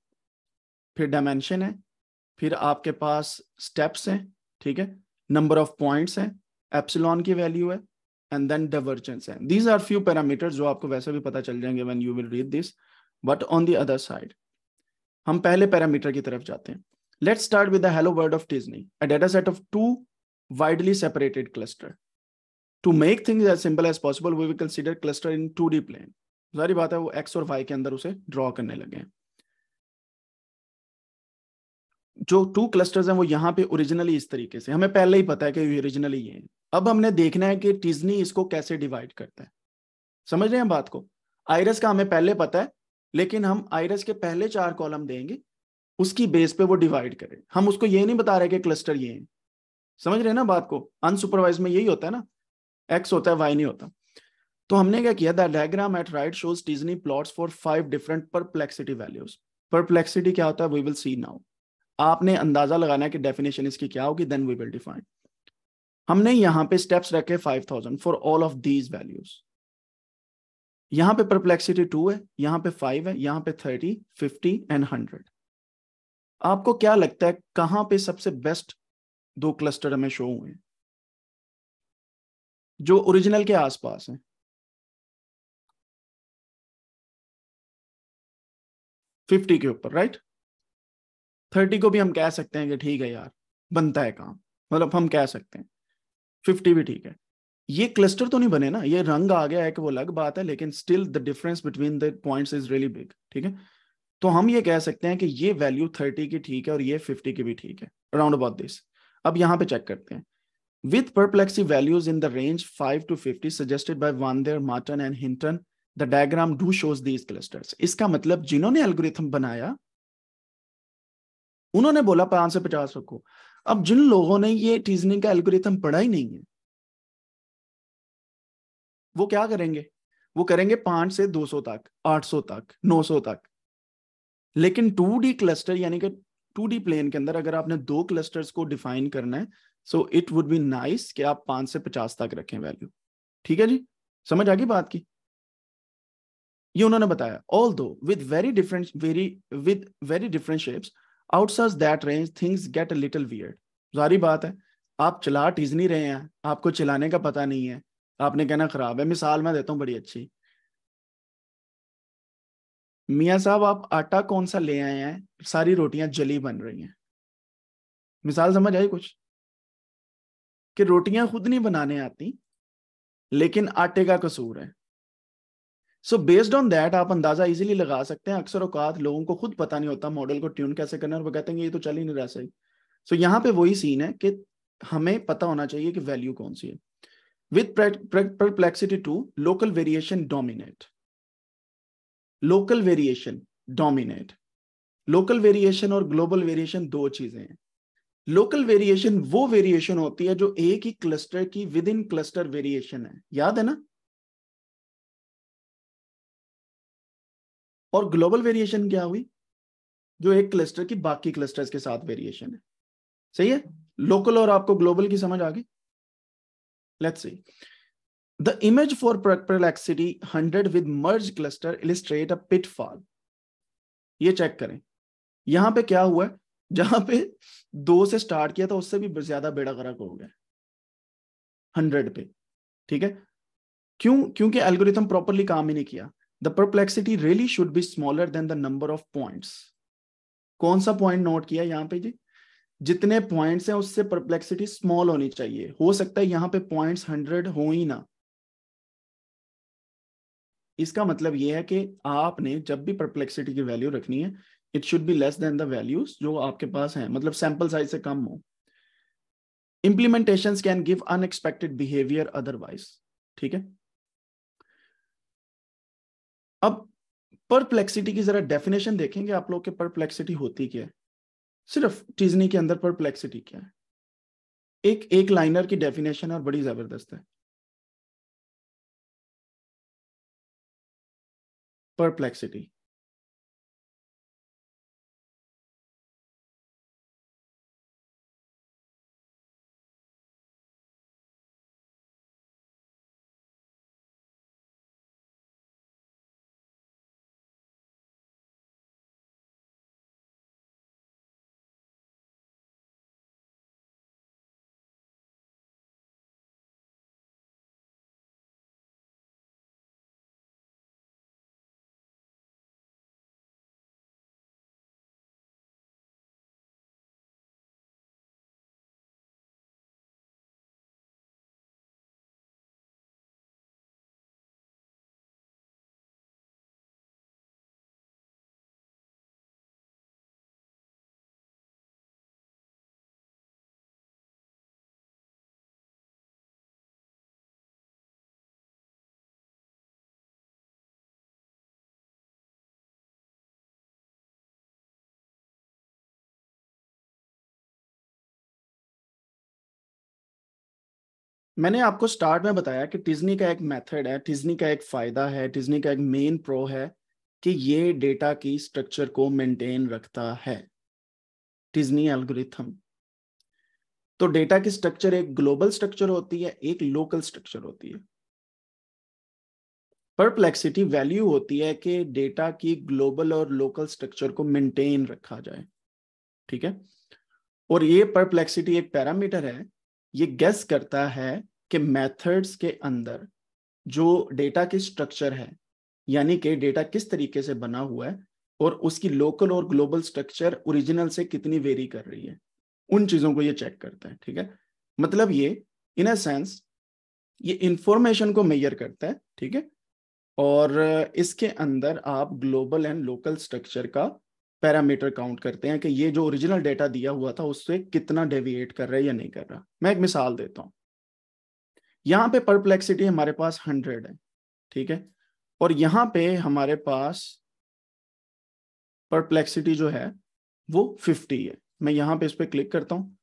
फिर डायमेंशन है फिर आपके पास स्टेप्स हैं ठीक है नंबर ऑफ पॉइंट्स हैं एप्सिलॉन की वैल्यू है and then divergence and these are few parameters जो आपको वैसे भी पता चल जाएंगे when you will read this but on the other side हम पहले पैरामीटर की तरफ जाते हैं let's start with the hello world of t-SNE a data set of two widely separated cluster to make things as simple as possible we will consider cluster in 2d plane सारी बात है वो x और y के अंदर उसे ड्रॉ करने लगे हैं जो टू क्लस्टर्स हैं वो यहाँ पे ओरिजिनली इस तरीके से हमें पहले ही पता है कि ओरिजिनली ये हैं अब हमने देखना है कि टिजनी इसको कैसे डिवाइड करता है समझ रहे हैं बात को आयरस का हमें पहले पता है लेकिन हम आयरस के पहले चार कॉलम देंगे उसकी बेस पे वो डिवाइड करे हम उसको ये नहीं बता रहे कि क्लस्टर ये है समझ रहे हैं ना बात को अनसुपरवाइज में यही होता है ना एक्स होता है वाई नहीं होता तो हमने क्या किया the diagram at right shows t-SNE plot for five different perplexity values perplexity क्या होता है वी विल सी नाउ आपने अंदाजा लगाना है कि डेफिनेशन इसकी क्या होगी देन वी विल डिफाइन हमने यहां पे स्टेप्स रखे five thousand for all of these values यहां पे परप्लेक्सिटी टू है यहां पे फाइव है यहां पे थर्टी फिफ्टी एंड हंड्रेड आपको क्या लगता है कहां पे सबसे बेस्ट दो क्लस्टर हमें शो हुए जो ओरिजिनल के आसपास हैं फिफ्टी के ऊपर राइट थर्टी को भी हम कह सकते हैं कि ठीक है यार बनता है काम मतलब हम कह सकते हैं फिफ्टी भी ठीक है ये क्लस्टर तो नहीं बने ना ये रंग आ गया है कि वो अलग बात है लेकिन still the difference between the points is really big ठीक है तो हम ये कह सकते हैं कि ये वैल्यू थर्टी की ठीक है और ये फिफ्टी की भी ठीक है अराउंड अबाउट दिस अब यहां पे चेक करते हैं with perplexity values in the range five to fifty suggested by van der Maaten and Hinton the diagram do shows these clusters इसका मतलब जिन्होंने एल्गोरिथम बनाया उन्होंने बोला पांच सौ पचास रखो अब जिन लोगों ने ये टीजनिंग का एल्गोरिथम पढ़ा ही नहीं है वो क्या करेंगे वो करेंगे पांच से दो सौ तक आठ सौ तक नौ सौ तक लेकिन टू डी क्लस्टर यानी कि टू डी प्लेन के अंदर अगर आपने दो क्लस्टर्स को डिफाइन करना है so it would be nice कि आप पांच से पचास तक रखें वैल्यू ठीक है जी समझ आ गई बात की ये उन्होंने बताया although with very different very with very different shapes outside that range things get a little weird जारी बात है आप चला टीज नहीं रहे हैं आपको चलाने का पता नहीं है आपने कहना खराब है मिसाल मैं देता हूँ बड़ी अच्छी मियाँ साहब आप आटा कौन सा ले आए हैं सारी रोटियां जली बन रही हैं मिसाल समझ आई कुछ कि रोटियां खुद नहीं बनाने आती लेकिन आटे का कसूर है सो बेस्ड ऑन दैट आप अंदाजा इजीली लगा सकते हैं अक्सर औकात लोगों को खुद पता नहीं होता मॉडल को ट्यून कैसे करना और वो कहते हैं ये तो चल ही नहीं रहा सही सो so, यहाँ पे वही सीन है कि हमें पता होना चाहिए कि वैल्यू कौन सी है with perplexity two local variation dominate local variation dominate local variation और ग्लोबल वेरिएशन दो चीजें हैं लोकल वेरिएशन वो वेरिएशन होती है जो एक ही क्लस्टर की विद इन क्लस्टर वेरिएशन है याद है ना और ग्लोबल वेरिएशन क्या हुई जो एक क्लस्टर की बाकी क्लस्टर्स के साथ वेरिएशन है सही है लोकल और आपको ग्लोबल की समझ आ गई let's see The image for perplexity 100 with merge cluster illustrate a pitfall. ये चेक करें यहां पे क्या हुआ जहां पे दो से स्टार्ट किया था उससे भी ज्यादा बेड़ा गर्क हो गया हंड्रेड पे ठीक है क्यों क्योंकि एल्गोरिथम प्रॉपरली काम ही नहीं किया the perplexity really should be smaller than the number of points कौन सा पॉइंट नोट किया यहाँ पे जी जितने पॉइंट्स हैं उससे परप्लेक्सिटी स्मॉल होनी चाहिए हो सकता है यहाँ पे पॉइंट्स हंड्रेड हो ही ना इसका मतलब यह है कि आपने जब भी परप्लेक्सिटी की वैल्यू रखनी है it should be less than the values जो आपके पास हैं मतलब सैंपल साइज से कम हो implementation can give unexpected behaviour otherwise ठीक है अब परप्लेक्सिटी की जरा डेफिनेशन देखेंगे आप लोग के परप्लेक्सिटी होती क्या है सिर्फ टीजनी के अंदर परप्लेक्सिटी क्या है एक एक लाइनर की डेफिनेशन और बड़ी जबरदस्त है परप्लेक्सिटी मैंने आपको स्टार्ट में बताया कि टिजनी का एक मेथड है टिजनी का एक फायदा है टिजनी का एक मेन प्रो है कि ये डेटा की स्ट्रक्चर को मेंटेन रखता है टिजनी एल्गोरिथम तो डेटा की स्ट्रक्चर एक ग्लोबल स्ट्रक्चर होती है एक लोकल स्ट्रक्चर होती है परप्लेक्सिटी वैल्यू होती है कि डेटा की ग्लोबल और लोकल स्ट्रक्चर को मेंटेन रखा जाए ठीक है और ये परप्लेक्सिटी एक पैरामीटर है ये गैस करता है कि मेथड्स के अंदर जो डेटा के स्ट्रक्चर है यानी कि डेटा किस तरीके से बना हुआ है और उसकी लोकल और ग्लोबल स्ट्रक्चर ओरिजिनल से कितनी वेरी कर रही है उन चीज़ों को ये चेक करता है ठीक है मतलब ये इन अ सेंस ये इंफॉर्मेशन को मेयर करता है ठीक है और इसके अंदर आप ग्लोबल एंड लोकल स्ट्रक्चर का पैरामीटर काउंट करते हैं कि ये जो ओरिजिनल डेटा दिया हुआ था उससे कितना डेविएट कर रहा है या नहीं कर रहा मैं एक मिसाल देता हूं यहाँ पे परप्लेक्सिटी हमारे पास हंड्रेड है ठीक है और यहाँ पे हमारे पास परप्लेक्सिटी जो है वो फिफ्टी है मैं यहाँ पे इस पर क्लिक करता हूँ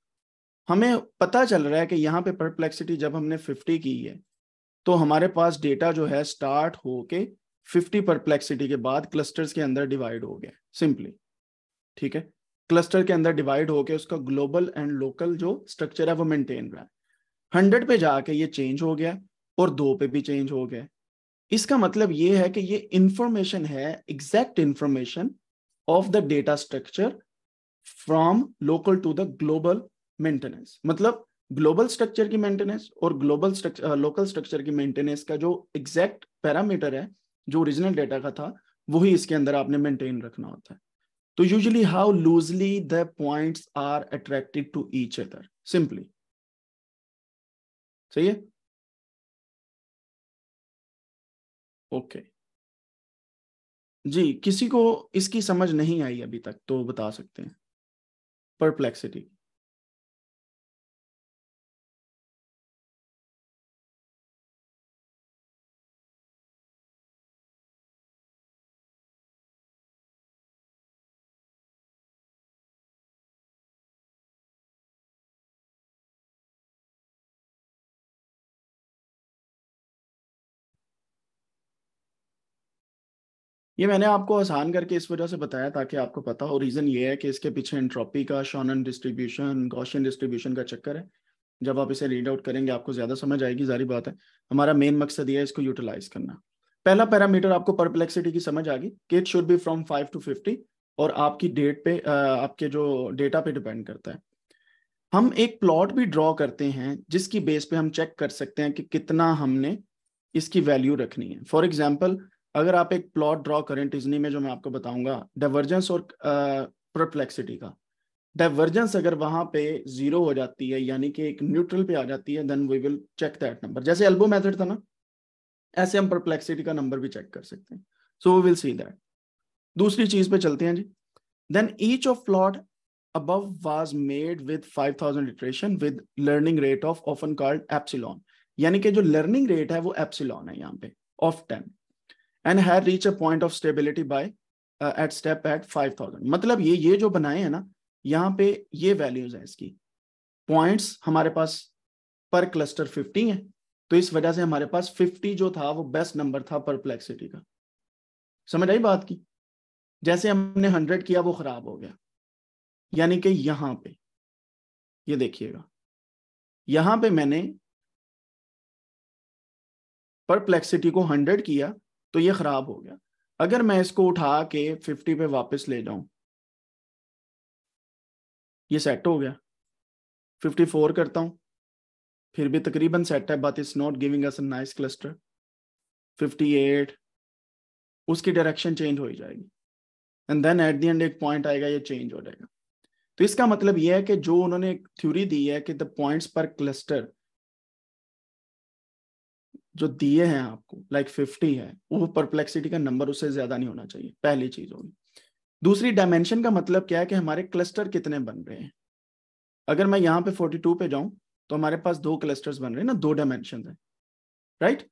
हमें पता चल रहा है कि यहाँ पे परप्लेक्सिटी जब हमने फिफ्टी की है तो हमारे पास डेटा जो है स्टार्ट होके फिफ्टी परप्लेक्सिटी के बाद क्लस्टर्स के अंदर डिवाइड हो गया सिंपली ठीक है क्लस्टर के अंदर डिवाइड होके उसका ग्लोबल एंड लोकल जो स्ट्रक्चर है वो मेंटेन रहा है हंड्रेड पे जाके ये चेंज हो गया और दो पे भी चेंज हो गया इसका मतलब ये है कि ये इंफॉर्मेशन है exact information of the data structure from local to the global maintenance मतलब ग्लोबल स्ट्रक्चर की मेंटेनेंस और ग्लोबल स्ट्रक्चर लोकल स्ट्रक्चर की मेंटेनेंस का जो एग्जैक्ट पैरामीटर है जो ओरिजिनल डेटा का था वही इसके अंदर आपने मेंटेन रखना होता है तो usually how loosely the point are attracted to each other simply सही है ओके जी किसी को इसकी समझ नहीं आई अभी तक तो बता सकते हैं परप्लेक्सिटी ये मैंने आपको आसान करके इस वजह से बताया ताकि आपको पता हो रीज़न ये है कि इसके पीछे एंट्रोपी का शॉनन डिस्ट्रीब्यूशन गॉशियन डिस्ट्रीब्यूशन का चक्कर है जब आप इसे रीड आउट करेंगे आपको ज़्यादा समझ आएगी जारी बात है हमारा मेन मकसद ये है इसको यूटिलाइज करना पहला पैरामीटर आपको परप्लेक्सिटी की समझ आ गई कि it should be from five to fifty और आपकी डेट पे आपके जो डेटा पे डिपेंड करता है हम एक प्लॉट भी ड्रॉ करते हैं जिसकी बेस पे हम चेक कर सकते हैं कि कितना हमने इसकी वैल्यू रखनी है फॉर एग्जाम्पल अगर आप एक प्लॉट ड्रॉ करें टिजनी में जो मैं आपको बताऊंगा डाइवर्जेंस और परप्लेक्सिटी का डाइवर्जेंस अगर वहां पे जीरो हो जाती है यानी कि एक न्यूट्रल पे आ जाती है then we will check that number जैसे एल्बो मेथड था ना ऐसे हम परप्लेक्सिटी का नंबर भी चेक कर सकते हैं so we will see that दूसरी चीज पे चलते हैं जी then each of plot above was made with 5000 iteration with learning rate of often called epsilon यानी कि जो लर्निंग रेट है वो एप्सिलॉन है यहाँ पे of ten and had reach a point of stability by at step at five thousand मतलब ये ये जो बनाए हैं ना यहाँ पे ये वैल्यूज है इसकी पॉइंट्स हमारे पास पर क्लस्टर फिफ्टी है तो इस वजह से हमारे पास फिफ्टी जो था वो बेस्ट नंबर था परप्लेक्सिटी का समझ आई बात की जैसे हमने हंड्रेड किया वो खराब हो गया यानी कि यहां पे ये देखिएगा यहाँ पे मैंने परप्लेक्सिटी को हंड्रेड किया तो ये खराब हो गया अगर मैं इसको उठा के फिफ्टी पे वापस ले जाऊं ये सेट हो गया फिफ्टी फोर करता हूं फिर भी तकरीबन सेट है but is not giving us nice cluster fifty eight उसकी डायरेक्शन चेंज हो ही जाएगी and then at the end एक पॉइंट आएगा ये चेंज हो जाएगा तो इसका मतलब यह है कि जो उन्होंने एक थ्योरी दी है कि द पॉइंट्स पर क्लस्टर जो दिए हैं आपको लाइक like फिफ्टी है वो परप्लेक्सिटी का नंबर उससे ज्यादा नहीं होना चाहिए पहली चीज होगी दूसरी डायमेंशन का मतलब क्या है कि हमारे क्लस्टर कितने बन रहे हैं अगर मैं यहाँ पे टू पे जाऊं तो हमारे पास दो क्लस्टर्स बन रहे हैं ना दो डायमेंशन है राइट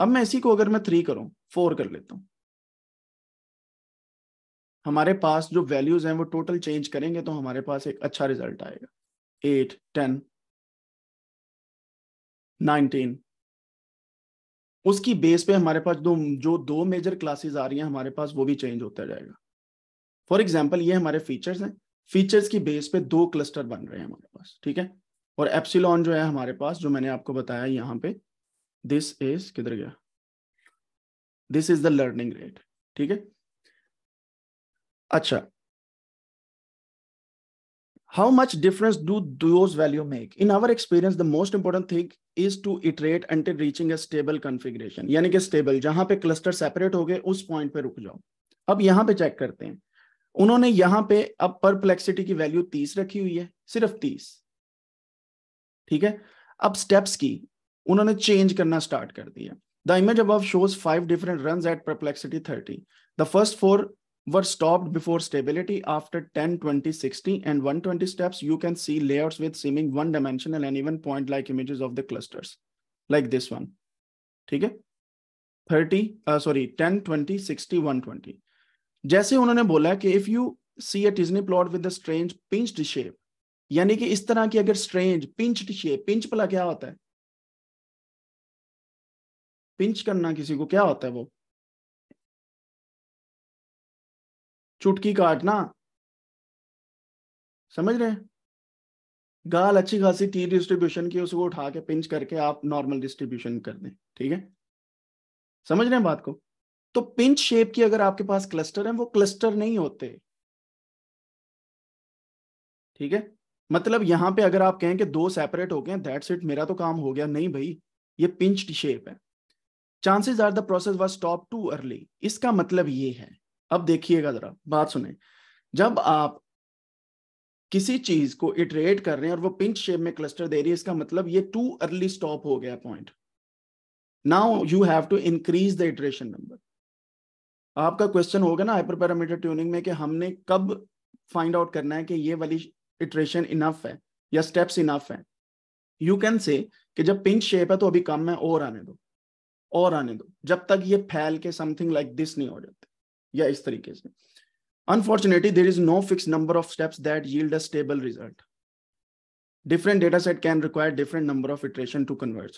अब मैं इसी को अगर मैं थ्री करूं फोर कर लेता हूं हमारे पास जो वैल्यूज हैं वो टोटल चेंज करेंगे तो हमारे पास एक अच्छा रिजल्ट आएगा एट टेन नाइनटीन उसकी बेस पे हमारे पास दो जो दो मेजर क्लासेस आ रही हैं हमारे पास वो भी चेंज होता जाएगा फॉर एग्जाम्पल ये हमारे फीचर्स हैं फीचर्स की बेस पे दो क्लस्टर बन रहे हैं हमारे पास ठीक है और एप्सिलॉन जो है हमारे पास जो मैंने आपको बताया यहाँ पे दिस इज किधर गया this is the learning rate ठीक है अच्छा how much difference do those value make in our experience the most important thing is to iterate until reaching a stable configuration यानी कि stable जहां पे क्लस्टर सेपरेट हो गए उस पॉइंट पे रुक जाओ अब यहाँ पे चेक करते हैं उन्होंने यहाँ पे अब परप्लेक्सिटी की वैल्यू तीस रखी हुई है सिर्फ तीस ठीक है अब स्टेप्स की उन्होंने चेंज करना स्टार्ट कर दिया द इमेज अब shows five different run at perplexity thirty the first four were stopped before stability after 10, 20, 60, and 120 steps, you can see layouts with seeming one-dimensional and even point-like images of the clusters, like this one. okay 30, uh, sorry, 10, 20, 60, 120. जैसे उन्होंने बोला कि if you see a Disney plot with a strange pinched shape, यानी कि इस तरह की अगर strange pinched shape, pinch भला क्या होता है? पिंच करना किसी को क्या होता है वो चुटकी काटना समझ रहे गाल अच्छी खासी टी डिस्ट्रीब्यूशन की उसको उठा के पिंच करके आप नॉर्मल डिस्ट्रीब्यूशन कर दें ठीक है समझ रहे हैं बात को तो पिंच शेप की अगर आपके पास क्लस्टर है वो क्लस्टर नहीं होते ठीक है मतलब यहां पे अगर आप कहें कि दो सेपरेट हो गए दैट्स इट मेरा तो काम हो गया नहीं भाई ये पिंच शेप है chances are the process was stop too early इसका मतलब ये है अब देखिएगा जरा बात सुने जब आप किसी चीज को इटरेट कर रहे हैं और वो पिंच शेप में क्लस्टर दे रही है इसका मतलब ये टू अर्ली स्टॉप हो गया point now you have to increase the iteration number आपका क्वेश्चन होगा ना हाइपर पैरामीटर ट्यूनिंग में कि हमने कब फाइंड आउट करना है कि ये वाली इटरेशन इनफ है या स्टेप्स इनफ है यू कैन से कि जब पिंच शेप है तो अभी कम है और आने दो और आने दो जब तक ये फैल के समथिंग लाइक दिस नहीं हो जाते या इस तरीके से unfortunately there is no fix number of steps that yield a stable result different data set can require different number of iteration to convert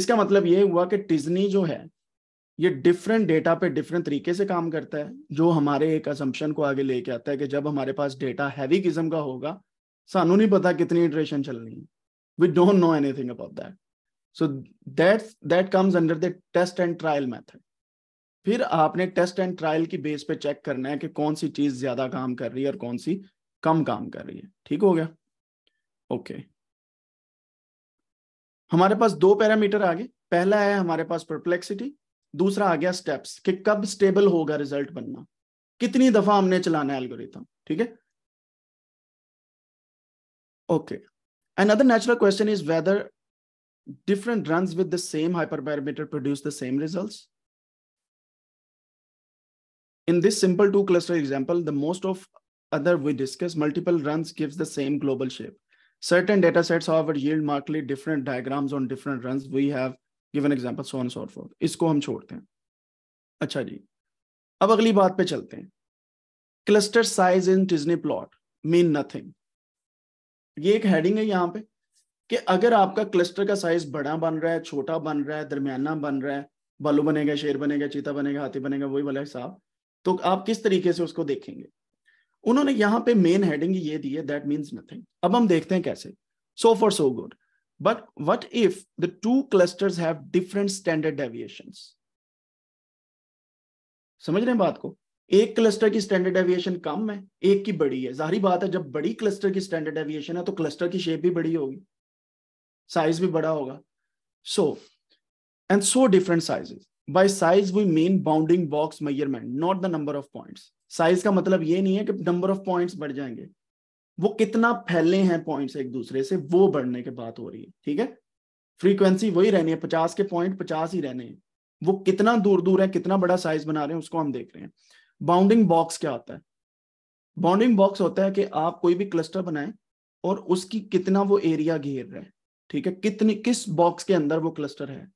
इसका मतलब ये हुआ कि टिजनी जो है ये डिफरेंट डेटा पे डिफरेंट तरीके से काम करता है जो हमारे एक असम्पन को आगे लेके आता है कि जब हमारे पास डेटा हैवी किस्म का होगा सानू नहीं पता कितनी इटरेशन चलनी है we don't know anything about that so that that comes under the test and trial method फिर आपने टेस्ट एंड ट्रायल की बेस पे चेक करना है कि कौन सी चीज ज्यादा काम कर रही है और कौन सी कम काम कर रही है ठीक हो गया ओके okay. हमारे पास दो पैरामीटर आ गए पहला है हमारे पास परप्लेक्सिटी दूसरा आ गया स्टेप्स कि कब स्टेबल होगा रिजल्ट बनना कितनी दफा हमने चलाना है एल्गोरिथम ठीक है okay natural question is whether different run with the same hyperparameter produce the same results In this simple two cluster example, the most of other we discuss multiple runs gives the same global shape. Certain data sets, however, yield markedly different diagrams on different runs. We have given example so on and so forth. isko hum chhodte hain acha ji ab agli baat pe chalte hain cluster size in disney plot mean nothing ye ek heading hai yahan pe कि अगर आपका क्लस्टर का साइज बड़ा बन रहा है छोटा बन रहा है दरमियाना बन रहा है बालू बनेगा शेर बनेगा चीता बनेगा हाथी बनेगा वही वाला हिसाब तो आप किस तरीके से उसको देखेंगे उन्होंने यहां पे मेन हेडिंग ये दी है दैट मीन्स नथिंग अब हम देखते हैं कैसे so far so good but what if the two clusters have different standard deviation समझ रहे हैं बात को एक क्लस्टर की स्टैंडर्ड डेविएशन कम है एक की बड़ी है जाहरी बात है जब बड़ी क्लस्टर की स्टैंडर्ड डेविएशन है तो क्लस्टर की शेप भी बड़ी होगी साइज भी बड़ा होगा so and so different sizes by size we mean bounding box measurement not the number of points size का मतलब ये नहीं है कि number of points बढ़ जाएंगे वो कितना फैले हैं पॉइंट्स एक दूसरे से वो बढ़ने की बात हो रही है ठीक है फ्रीक्वेंसी वही रहनी है पचास के पॉइंट पचास ही रहने हैं वो कितना दूर दूर है कितना बड़ा साइज बना रहे हैं उसको हम देख रहे हैं बाउंडिंग बॉक्स क्या होता है बाउंडिंग बॉक्स होता है कि आप कोई भी क्लस्टर बनाएं और उसकी कितना वो एरिया घेर रहा है ठीक है कितनी किस बॉक्स के अंदर वो क्लस्टर है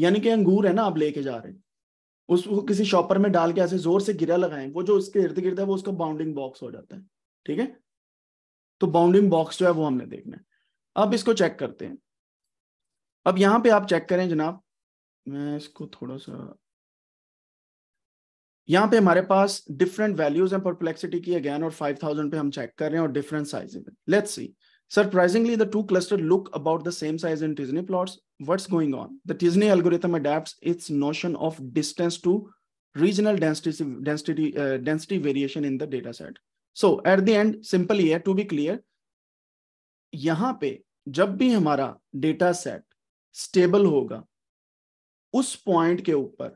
यानी कि अंगूर है ना आप लेके जा रहे हैं उसको किसी शॉपर में डाल के ऐसे जोर से गिरा लगाए वो जो उसके इर्द गिर्द है वो उसका बाउंडिंग बॉक्स हो जाता है ठीक है तो बाउंडिंग बॉक्स जो है वो हमने देखना है अब इसको चेक करते हैं अब यहां पे आप चेक करें जनाब मैं इसको थोड़ा सा यहाँ पे हमारे पास डिफरेंट वैल्यूज हैं परप्लेक्सिटी की अगेन और 5000 पे हम चेक कर रहे हैं और different size let's see surprisingly the two cluster look about the same size in t-SNE plots what's going on? The tisney algorithm adapts its notion of distance to regional density, density, uh, density variation in the data set. So at the end, simply here to be clear, yahan pe jab bhi hamara data set stable hoga us point ke upar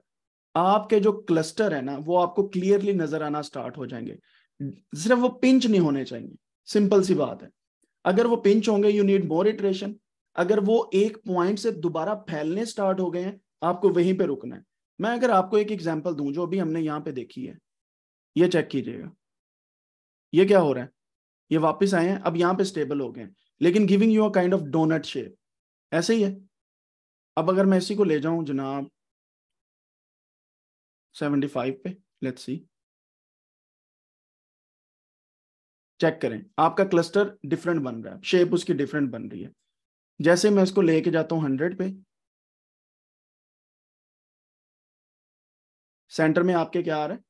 aapke jo cluster hai na wo aapko clearly nazar aana start ho jayenge sirf wo pinch nahi hone chahiye simple si baat hai agar wo pinch honge you need more iteration अगर वो एक पॉइंट से दोबारा फैलने स्टार्ट हो गए हैं आपको वहीं पे रुकना है मैं अगर आपको एक एग्जाम्पल दूं जो अभी हमने यहाँ पे देखी है ये चेक कीजिएगा ये क्या हो रहा है ये वापस आए हैं अब यहाँ पे स्टेबल हो गए लेकिन giving you a kind of doughnut shape ऐसे ही है अब अगर मैं इसी को ले जाऊं जनाब फाइव पे लेट सी चेक करें आपका क्लस्टर डिफरेंट बन रहा है शेप उसकी डिफरेंट बन रही है जैसे मैं इसको लेके जाता हूं हंड्रेड पे सेंटर में आपके क्या आ रहा है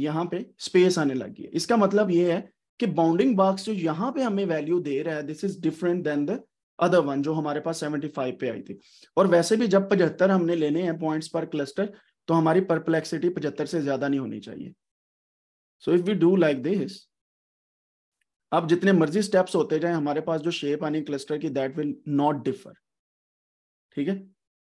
यहां पे स्पेस आने लगी है इसका मतलब ये है कि बाउंडिंग बॉक्स जो यहां पे हमें वैल्यू दे रहा है this is different than the other one जो हमारे पास सेवेंटी फाइव पे आई थी और वैसे भी जब पचहत्तर हमने लेने हैं पॉइंट्स पर क्लस्टर तो हमारी परप्लेक्सिटी पचहत्तर से ज्यादा नहीं होनी चाहिए so if we do like this अब जितने मर्जी स्टेप्स होते जाए हमारे पास जो शेप आनी क्लस्टर की दैट विल नॉट डिफर ठीक है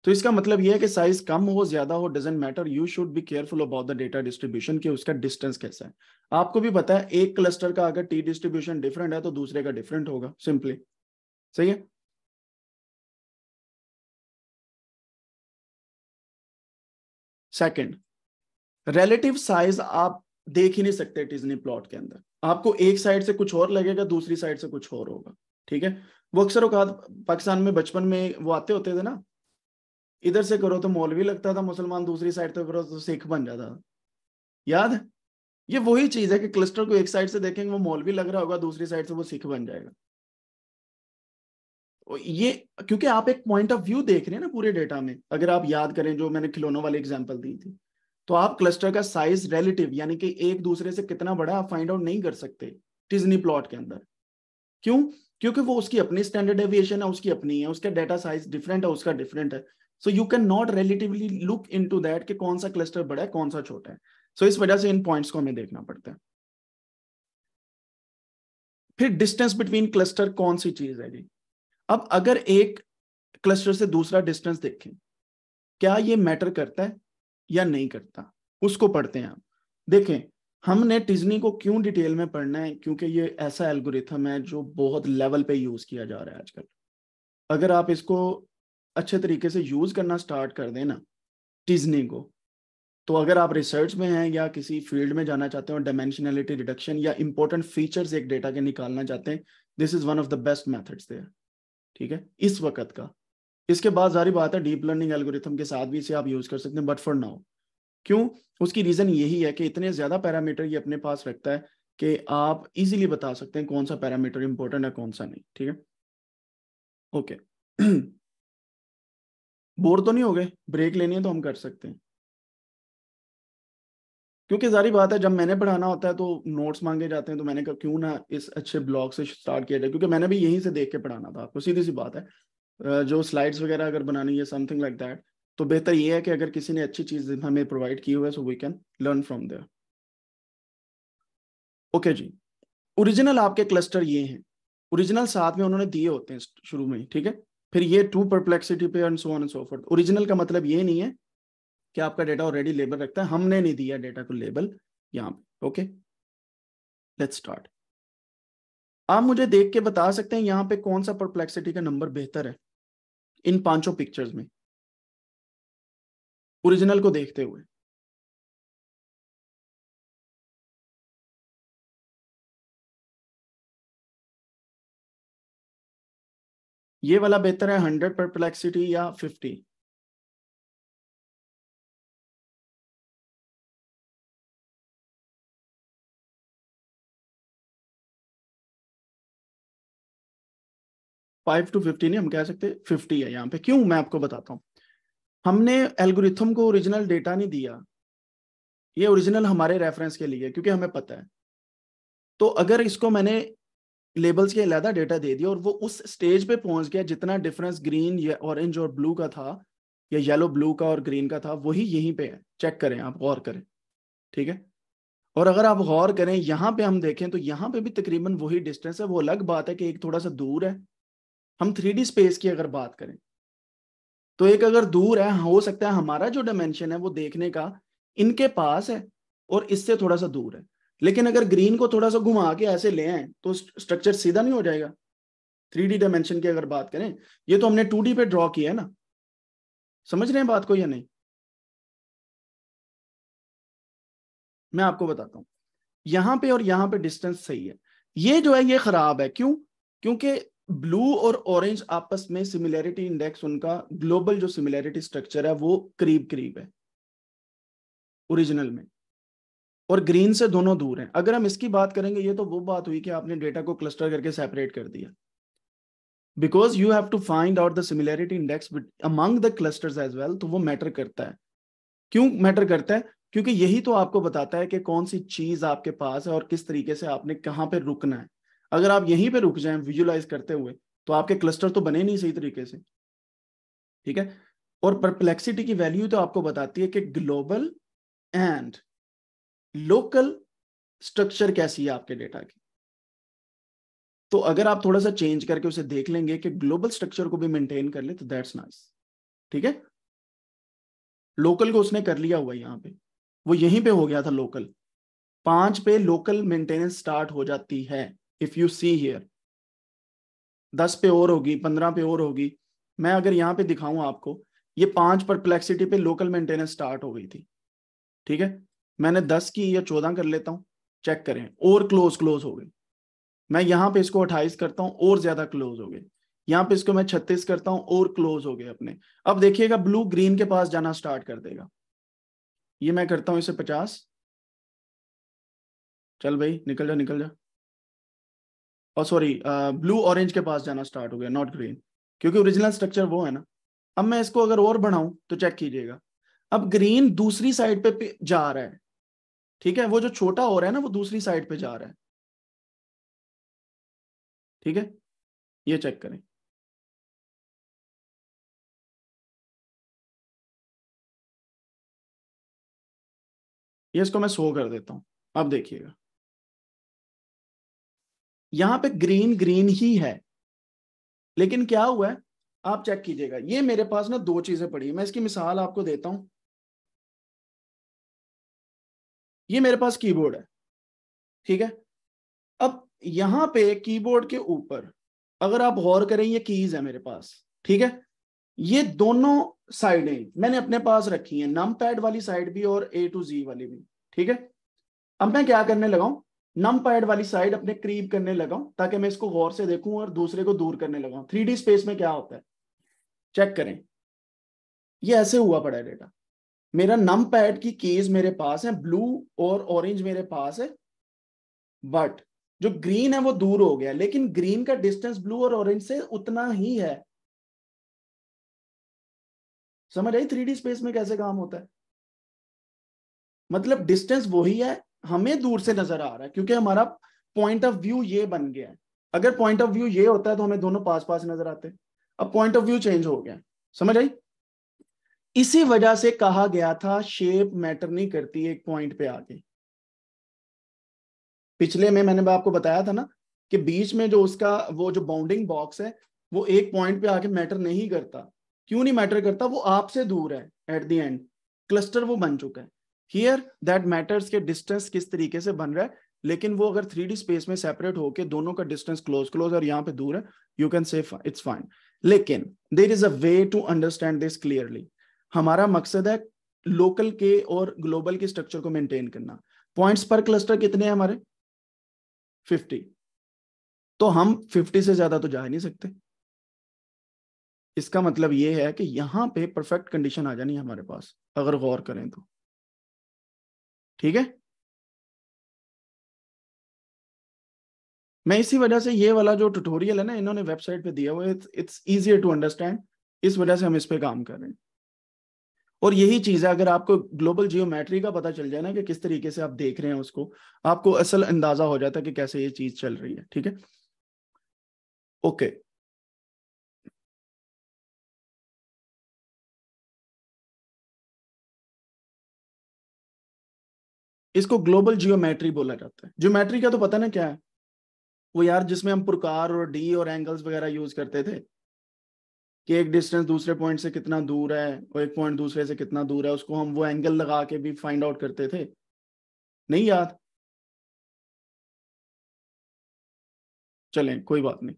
तो इसका मतलब यह है कि साइज कम हो ज्यादा हो doesn't matter you should be careful about the data distribution कि उसका डिस्टेंस कैसा है आपको भी पता है एक क्लस्टर का अगर टी डिस्ट्रीब्यूशन डिफरेंट है तो दूसरे का डिफरेंट होगा सिंपली सही है सेकंड रिलेटिव साइज आप देख ही नहीं सकते टिजनी प्लॉट के अंदर आपको एक साइड से कुछ और लगेगा दूसरी साइड से कुछ और होगा ठीक है वो अक्सर औकात पाकिस्तान में बचपन में वो आते होते थे ना इधर से करो तो मौलवी लगता था मुसलमान दूसरी साइड से करो तो सिख बन जाता था याद ये वही चीज है कि क्लस्टर को एक साइड से देखेंगे वो मौलवी लग रहा होगा दूसरी साइड से वो सिख बन जाएगा ये क्योंकि आप एक पॉइंट ऑफ व्यू देख रहे हैं ना पूरे डेटा में अगर आप याद करें जो मैंने खिलौनों वाली एग्जाम्पल दी थी तो आप क्लस्टर का साइज रिलेटिव यानी कि एक दूसरे से कितना बड़ा आप फाइंड आउट नहीं कर सकते टिजनी प्लॉट के अंदर क्यों क्योंकि वो उसकी अपनी स्टैंडर्ड एविएशन है उसकी अपनी है उसका डेटा साइज डिफरेंट है उसका डिफरेंट है so you can not relatively look into that कि कौन सा क्लस्टर बड़ा है कौन सा छोटा है सो so इस वजह से इन पॉइंट्स को हमें देखना पड़ता है फिर डिस्टेंस बिटवीन क्लस्टर कौन सी चीज है जी अब अगर एक क्लस्टर से दूसरा डिस्टेंस देखें क्या ये मैटर करता है या नहीं करता उसको पढ़ते हैं आप देखें हमने टिजनी को क्यों डिटेल में पढ़ना है क्योंकि ये ऐसा एल्गोरिथम है जो बहुत लेवल पे यूज किया जा रहा है आजकल अगर आप इसको अच्छे तरीके से यूज करना स्टार्ट कर देना टिजनी को तो अगर आप रिसर्च में हैं या किसी फील्ड में जाना चाहते हो डायमेंशनैलिटी रिडक्शन या इंपॉर्टेंट फीचर्स एक डेटा के निकालना चाहते हैं this is one of the best methods there ठीक है इस वक्त का इसके बाद जारी बात है डीप लर्निंग एल्गोरिथम के साथ भी इसे आप यूज कर सकते हैं बट फॉर नाउ क्यों उसकी रीजन यही है कि इतने ज्यादा पैरामीटर ये अपने पास रखता है कि आप इजीली बता सकते हैं कौन सा पैरामीटर इंपॉर्टेंट है कौन सा नहीं ठीक है ओके बोर तो नहीं हो गए ब्रेक लेनी है तो हम कर सकते हैं क्योंकि जारी बात है जब मैंने पढ़ाना होता है तो नोट्स मांगे जाते हैं तो मैंने कहा क्यों ना इस अच्छे ब्लॉग से स्टार्ट किया जाए क्योंकि मैंने भी यहीं से देख के पढ़ाना था आपको सीधी सी बात है जो स्लाइड्स वगैरह अगर बनानी है समथिंग लाइक दैट तो बेहतर ये है कि अगर किसी ने अच्छी चीज हमें प्रोवाइड की हुई है so we can learn from there okay जी ओरिजिनल आपके क्लस्टर ये हैं ओरिजिनल साथ में उन्होंने दिए होते हैं शुरू में ठीक है फिर ये टू परप्लेक्सिटी पे and so on and so forth original का मतलब ये नहीं है कि आपका डेटा ऑलरेडी लेबल रखता है हमने नहीं दिया डेटा को लेबल यहाँ पे ओके लेट्स स्टार्ट आप मुझे देख के बता सकते हैं यहाँ पे कौन सा परप्लेक्सिटी का नंबर बेहतर है इन पांचों पिक्चर्स में ओरिजिनल को देखते हुए ये वाला बेहतर है हंड्रेड परप्लेक्सिटी या फिफ्टी फाइव टू फिफ्टी नहीं हम कह सकते फिफ्टी है यहाँ पे क्यों मैं आपको बताता हूँ हमने एल्गोरिथम को ओरिजिनल डेटा नहीं दिया ये ओरिजिनल हमारे रेफरेंस के लिए क्योंकि हमें पता है तो अगर इसको मैंने लेबल्स के अलहदा डेटा दे दिया और वो उस स्टेज पे पहुंच गया जितना डिफरेंस ग्रीन या ऑरेंज और ब्लू का था या येलो ब्लू का और ग्रीन का था वही यहीं पे है चेक करें आप गौर करें ठीक है और अगर आप गौर करें यहाँ पे हम देखें तो यहाँ पे भी तकरीबन वही डिस्टेंस है वो अलग बात है कि एक थोड़ा सा दूर है हम थ्री स्पेस की अगर बात करें तो एक अगर दूर है हो सकता है हमारा जो डायमेंशन है वो देखने का इनके पास है और इससे थोड़ा सा दूर है लेकिन अगर ग्रीन को थोड़ा सा घुमा के ऐसे ले आए तो स्ट्रक्चर सीधा नहीं हो जाएगा थ्री डी डायमेंशन की अगर बात करें ये तो हमने टू डी पे ड्रॉ किया है ना समझ रहे हैं बात को या नहीं मैं आपको बताता हूं यहां पे और यहां पे डिस्टेंस सही है ये जो है ये खराब है क्यों क्योंकि ब्लू और ऑरेंज आपस में सिमिलैरिटी इंडेक्स उनका ग्लोबल जो सिमिलैरिटी स्ट्रक्चर है वो करीब करीब है ओरिजिनल में और ग्रीन से दोनों दूर हैं अगर हम इसकी बात करेंगे ये तो वो बात हुई कि आपने डेटा को क्लस्टर करके सेपरेट कर दिया because you have to find out the similarity index among the clusters as well तो वो मैटर करता है क्यों मैटर करता है क्योंकि यही तो आपको बताता है कि कौन सी चीज आपके पास है और किस तरीके से आपने कहां पे रुकना है अगर आप यहीं पे रुक जाए विजुलाइज करते हुए तो आपके क्लस्टर तो बने नहीं सही तरीके से ठीक है और परप्लेक्सिटी की वैल्यू तो आपको बताती है कि ग्लोबल एंड लोकल स्ट्रक्चर कैसी है आपके डेटा की तो अगर आप थोड़ा सा चेंज करके उसे देख लेंगे कि ग्लोबल स्ट्रक्चर को भी मेंटेन कर ले तो दैट्स नाइस ठीक है लोकल को उसने कर लिया हुआ यहां पे वो यहीं पे हो गया था लोकल पांच पे लोकल मेंटेनेंस स्टार्ट हो जाती है इफ यू सी हियर दस पे और होगी पंद्रह पे और होगी मैं अगर यहां पे दिखाऊं आपको ये पांच परप्लेक्सिटी पे लोकल मेंटेनेंस स्टार्ट हो गई थी ठीक है मैंने दस की या चौदह कर लेता हूं चेक करें और क्लोज क्लोज हो गई मैं यहां पे इसको अट्ठाईस करता हूं और ज्यादा क्लोज हो गए यहां पे इसको मैं छत्तीस करता हूँ और क्लोज हो गए अपने अब देखिएगा ब्लू ग्रीन के पास जाना स्टार्ट कर देगा ये मैं करता हूँ इसे पचास चल भाई निकल जा निकल जा और सॉरी ब्लू ऑरेंज के पास जाना स्टार्ट हो गया नॉट ग्रीन क्योंकि ओरिजिनल स्ट्रक्चर वो है ना अब मैं इसको अगर और बढ़ाऊं तो चेक कीजिएगा अब ग्रीन दूसरी साइड पे जा रहा है ठीक है वो जो छोटा हो रहा है ना वो दूसरी साइड पे जा रहा है ठीक है ये चेक करें ये इसको मैं सो कर देता हूं अब देखिएगा यहां पे ग्रीन ग्रीन ही है लेकिन क्या हुआ है आप चेक कीजिएगा ये मेरे पास ना दो चीजें पड़ी मैं इसकी मिसाल आपको देता हूं ये मेरे पास कीबोर्ड है ठीक है अब यहां पे कीबोर्ड के ऊपर अगर आप गौर करें ये कीज है मेरे पास ठीक है ये दोनों साइडें मैंने अपने पास रखी हैं नम पैड वाली साइड भी और ए टू जी वाली भी ठीक है अब मैं क्या करने लगाऊ नम पैड वाली साइड अपने करीब करने लगा ताकि मैं इसको गौर से देखूं और दूसरे को दूर करने लगा थ्री डी स्पेस में क्या होता है चेक करें ये ऐसे हुआ पड़ा है डेटा मेरा नम पैड की केज मेरे पास है ब्लू और ऑरेंज मेरे पास है बट जो ग्रीन है वो दूर हो गया लेकिन ग्रीन का डिस्टेंस ब्लू और ऑरेंज से उतना ही है समझ आई थ्री स्पेस में कैसे काम होता है मतलब डिस्टेंस वही है हमें दूर से नजर आ रहा है क्योंकि हमारा पॉइंट ऑफ व्यू ये बन गया है अगर पॉइंट ऑफ व्यू ये होता है तो हमें दोनों पास पास नजर आते हैं अब पॉइंट ऑफ व्यू चेंज हो गया समझ आई इसी वजह से कहा गया था शेप मैटर नहीं करती एक पॉइंट पे आके पिछले में मैंने आपको बताया था ना कि बीच में जो उसका वो जो बाउंडिंग बॉक्स है वो एक पॉइंट पे आके मैटर नहीं करता क्यों नहीं मैटर करता वो आपसे दूर है एट द एंड क्लस्टर वो बन चुका है हियर दैट मैटर्स के डिस्टेंस किस तरीके से बन रहा है लेकिन वो अगर थ्री स्पेस में सेपरेट होके दोनों का डिस्टेंस क्लोज क्लोज और यहाँ पे दूर है you can say it's fine लेकिन there is a way to understand this clearly हमारा मकसद है लोकल के और ग्लोबल के स्ट्रक्चर को मेंटेन करना पॉइंट्स पर क्लस्टर कितने हैं हमारे 50 तो हम 50 से ज्यादा तो जा ही नहीं सकते इसका मतलब ये है कि यहां पे परफेक्ट कंडीशन आ जानी है हमारे पास अगर गौर करें तो ठीक है मैं इसी वजह से ये वाला जो ट्यूटोरियल है ना इन्होंने वेबसाइट पे दिया हुआ है इट्स इजियर टू अंडरस्टैंड इस वजह से हम इस पे काम कर रहे हैं और यही चीज है अगर आपको ग्लोबल जियोमेट्री का पता चल जाए ना कि किस तरीके से आप देख रहे हैं उसको आपको असल अंदाजा हो जाता है कि कैसे ये चीज चल रही है ठीक है ओके इसको ग्लोबल जियोमेट्री बोला जाता है जियोमेट्री का तो पता ना क्या है वो यार जिसमें हम पुरकार और डी और एंगल्स वगैरह यूज करते थे कि एक डिस्टेंस दूसरे पॉइंट से कितना दूर है और एक पॉइंट दूसरे से कितना दूर है उसको हम वो एंगल लगा के भी फाइंड आउट करते थे नहीं याद चलें कोई बात नहीं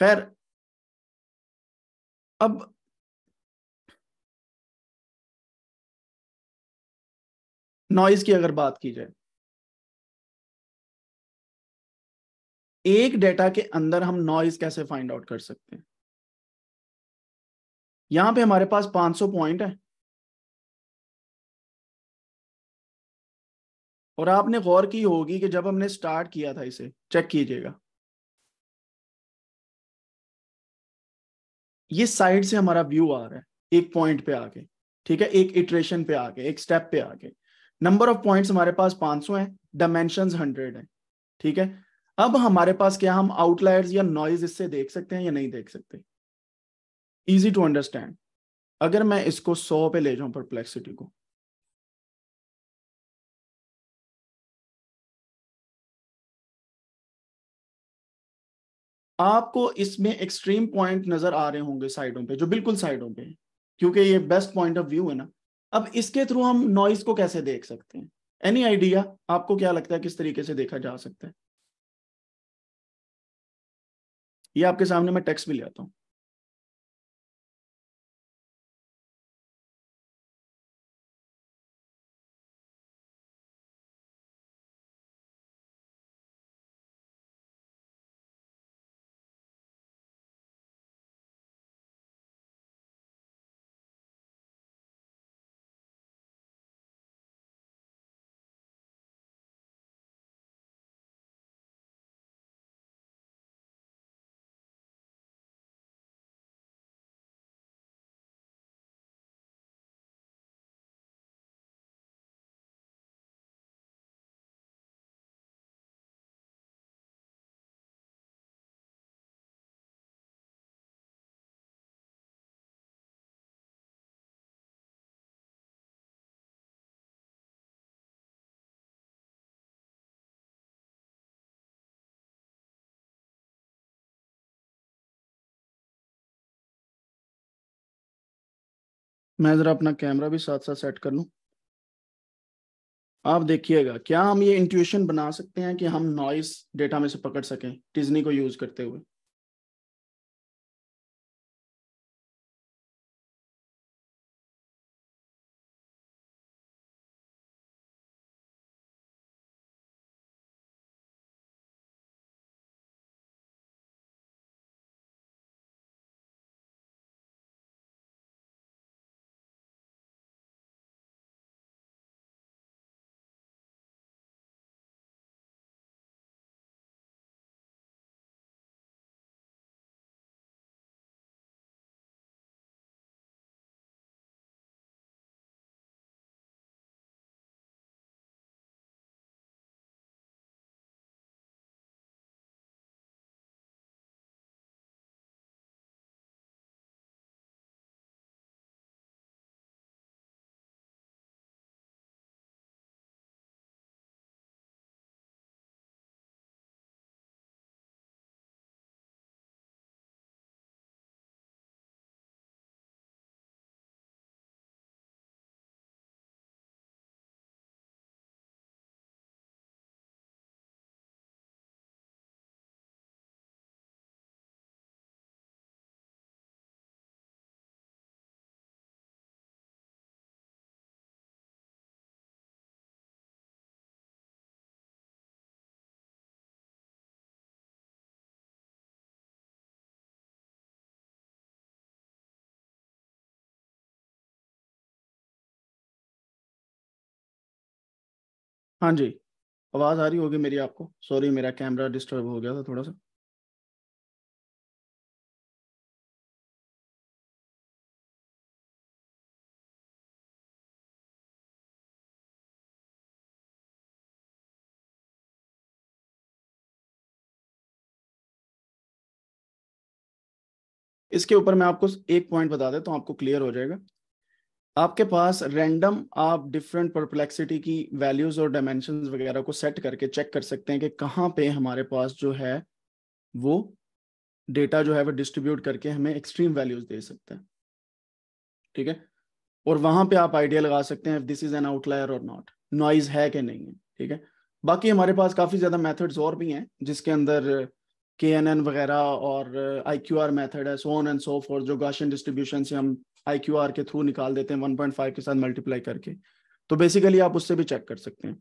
खैर अब नॉइज की अगर बात की जाए एक डेटा के अंदर हम नॉइज कैसे फाइंड आउट कर सकते हैं यहां पे हमारे पास 500 पॉइंट है और आपने गौर की होगी कि जब हमने स्टार्ट किया था इसे चेक कीजिएगा ये साइड से हमारा व्यू आ रहा है एक पॉइंट पे आके ठीक है एक इटरेशन पे आके एक स्टेप पे आके नंबर ऑफ पॉइंट्स हमारे पास 500 हैं डायमेंशन हंड्रेड है ठीक है अब हमारे पास क्या हम आउटलायर्स या नॉइज इससे देख सकते हैं या नहीं देख सकते इजी टू अंडरस्टैंड अगर मैं इसको सौ पे ले जाऊं परप्लेक्सिटी को आपको इसमें एक्सट्रीम पॉइंट नजर आ रहे होंगे साइडों पे जो बिल्कुल साइडों पे क्योंकि ये बेस्ट पॉइंट ऑफ व्यू है ना अब इसके थ्रू हम नॉइज को कैसे देख सकते हैं एनी आइडिया आपको क्या लगता है किस तरीके से देखा जा सकता है ये आपके सामने मैं टेक्स्ट भी ले आता हूं मैं ज़रा अपना कैमरा भी साथ साथ सेट कर लू आप देखिएगा क्या हम ये इंट्यूशन बना सकते हैं कि हम नॉइस डेटा में से पकड़ सकें टिजनी को यूज़ करते हुए हाँ जी आवाज़ आ रही होगी मेरी आपको सॉरी मेरा कैमरा डिस्टर्ब हो गया था थोड़ा सा इसके ऊपर मैं आपको एक पॉइंट बता देता तो हूँ आपको क्लियर हो जाएगा आपके पास रैंडम आप डिफरेंट परप्लेक्सिटी की वैल्यूज और डायमेंशन वगैरह को सेट करके चेक कर सकते हैं कि कहाँ पे हमारे पास जो है वो डेटा जो है वो डिस्ट्रीब्यूट करके हमें एक्सट्रीम वैल्यूज दे सकते हैं ठीक है और वहां पे आप आइडिया लगा सकते हैं दिस इज एन आउटलायर और नॉट नॉइज है कि नहीं है ठीक है बाकी हमारे पास काफी ज्यादा मेथड्स और भी हैं जिसके अंदर के एन एन वगैरह और आई क्यू आर मैथड है सोन एंड सो फॉर जो गाशन डिस्ट्रीब्यूशन से हम आई क्यू आर के थ्रू निकाल देते हैं वन पॉइंट फाइव के साथ मल्टीप्लाई करके तो बेसिकली आप उससे भी चेक कर सकते हैं